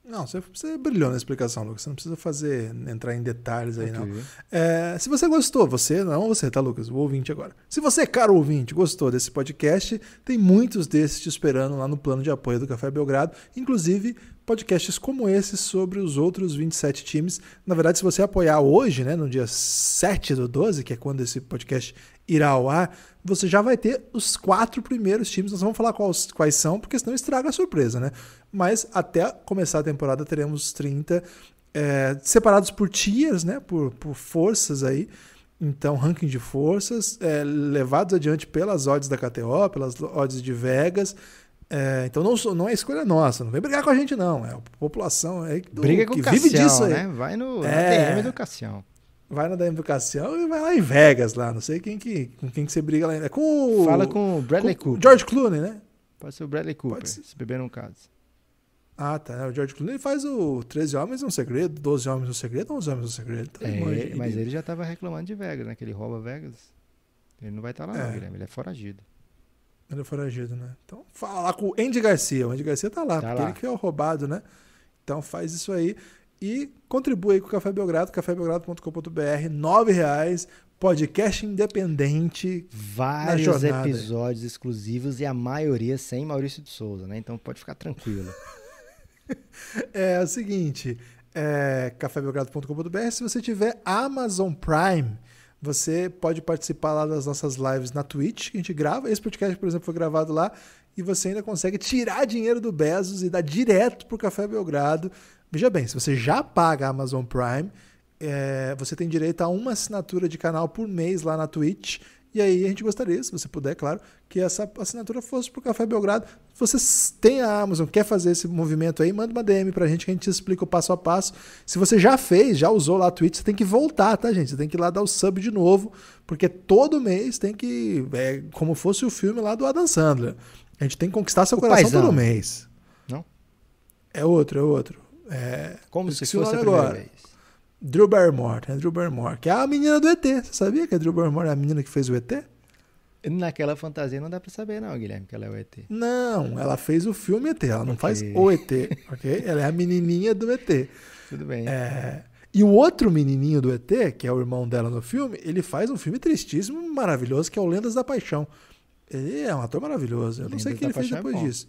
Não, você, você brilhou na explicação, Lucas. Você não precisa fazer entrar em detalhes aí, okay. não. É, se você gostou, você, não você, tá, Lucas? O ouvinte agora. Se você, caro ouvinte, gostou desse podcast, tem muitos desses te esperando lá no plano de apoio do Café Belgrado, inclusive podcasts como esse sobre os outros 27 times. Na verdade, se você apoiar hoje, né, no dia 7 do 12, que é quando esse podcast irá ao ar, você já vai ter os quatro primeiros times. Nós vamos falar quais, quais são, porque senão estraga a surpresa, né? mas até começar a temporada teremos 30 é, separados por tiers, né? Por, por forças aí. Então, ranking de forças, é, levados adiante pelas odds da KTO, pelas odds de Vegas. É, então não, não é escolha nossa, não vem brigar com a gente, não. É a população é do, Briga com que Cassião, vive disso aí. Né? Vai no é, DM Educação. Vai na DM Educação e vai lá em Vegas, lá. Não sei quem que, com quem que você briga lá. É com Fala com o Bradley com Cooper. George Clooney, né? Pode ser o Bradley Cooper, Pode ser. se beber um caso. Ah, tá. É, o George Clooney faz o 13 Homens e um Segredo, 12 Homens e um Segredo, 11 Homens e um Segredo. Então, é, ele, mas ele já estava reclamando de Vegas, né? Que ele rouba Vegas. Ele não vai estar tá lá, é. não, Guilherme. Ele é foragido. Ele é foragido, né? Então, fala lá com o Andy Garcia. O Andy Garcia tá lá, tá porque lá. ele que é o roubado, né? Então, faz isso aí. E contribua aí com o Café Belgrado, cafébelgrado.com.br, nove reais, podcast independente. Vários episódios exclusivos e a maioria sem Maurício de Souza, né? Então pode ficar tranquilo. é, o seguinte, é cafébelgrado.com.br, se você tiver Amazon Prime, você pode participar lá das nossas lives na Twitch, que a gente grava. Esse podcast, por exemplo, foi gravado lá e você ainda consegue tirar dinheiro do Bezos e dar direto para o Café Belgrado. Veja bem, se você já paga a Amazon Prime, é, você tem direito a uma assinatura de canal por mês lá na Twitch e aí a gente gostaria, se você puder, claro, que essa assinatura fosse para o Café Belgrado. Se você tem a Amazon, quer fazer esse movimento aí, manda uma DM para a gente que a gente te explica o passo a passo. Se você já fez, já usou lá a Twitch, você tem que voltar, tá, gente? Você tem que ir lá dar o sub de novo, porque todo mês tem que. É como fosse o filme lá do Adam Sandler. A gente tem que conquistar seu o coração paizão. todo mês. Não? É outro, é outro. É... Como se fosse agora. a primeira vez. Drew Barrymore, é Drew Barrymore, que é a menina do ET. Você sabia que a Drew Barrymore é a menina que fez o ET? Naquela fantasia não dá pra saber, não, Guilherme, que ela é o ET. Não, ela fez o filme ET, ela não okay. faz o ET, ok? Ela é a menininha do ET. Tudo bem. É... E o outro menininho do ET, que é o irmão dela no filme, ele faz um filme tristíssimo, maravilhoso, que é o Lendas da Paixão. Ele é um ator maravilhoso. Eu Lendas não sei o que ele fez é depois é disso.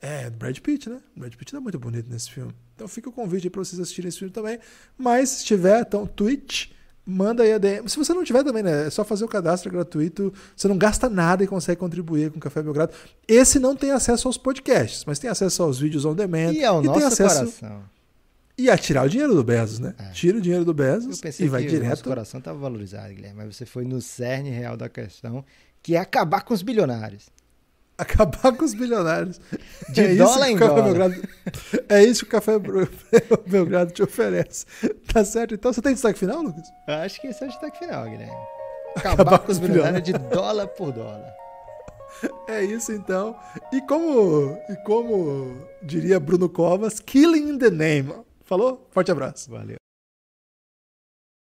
É, Brad Pitt, né? Brad Pitt tá muito bonito nesse filme. Então fica o convite aí pra vocês assistirem esse filme também. Mas se tiver, então, Twitch, manda aí a DM. Se você não tiver também, né? É só fazer o cadastro gratuito. Você não gasta nada e consegue contribuir com o Café Belgrado. Esse não tem acesso aos podcasts, mas tem acesso aos vídeos on demand. E ao e nosso acesso... coração. E a tirar o dinheiro do Bezos, né? É. Tira o dinheiro do Bezos e vai que direto. O nosso coração tá valorizado, Guilherme, mas você foi no cerne real da questão, que é acabar com os bilionários. Acabar com os bilionários. De é dólar em dólar. Belgrado, é isso que o Café Belgrado te oferece. Tá certo? Então, você tem destaque final, Lucas? Acho que esse é o destaque final, Guilherme. Acabar, Acabar com os bilionários de dólar por dólar. É isso então. E como, e como diria Bruno Covas, killing the name. Falou? Forte abraço. Valeu.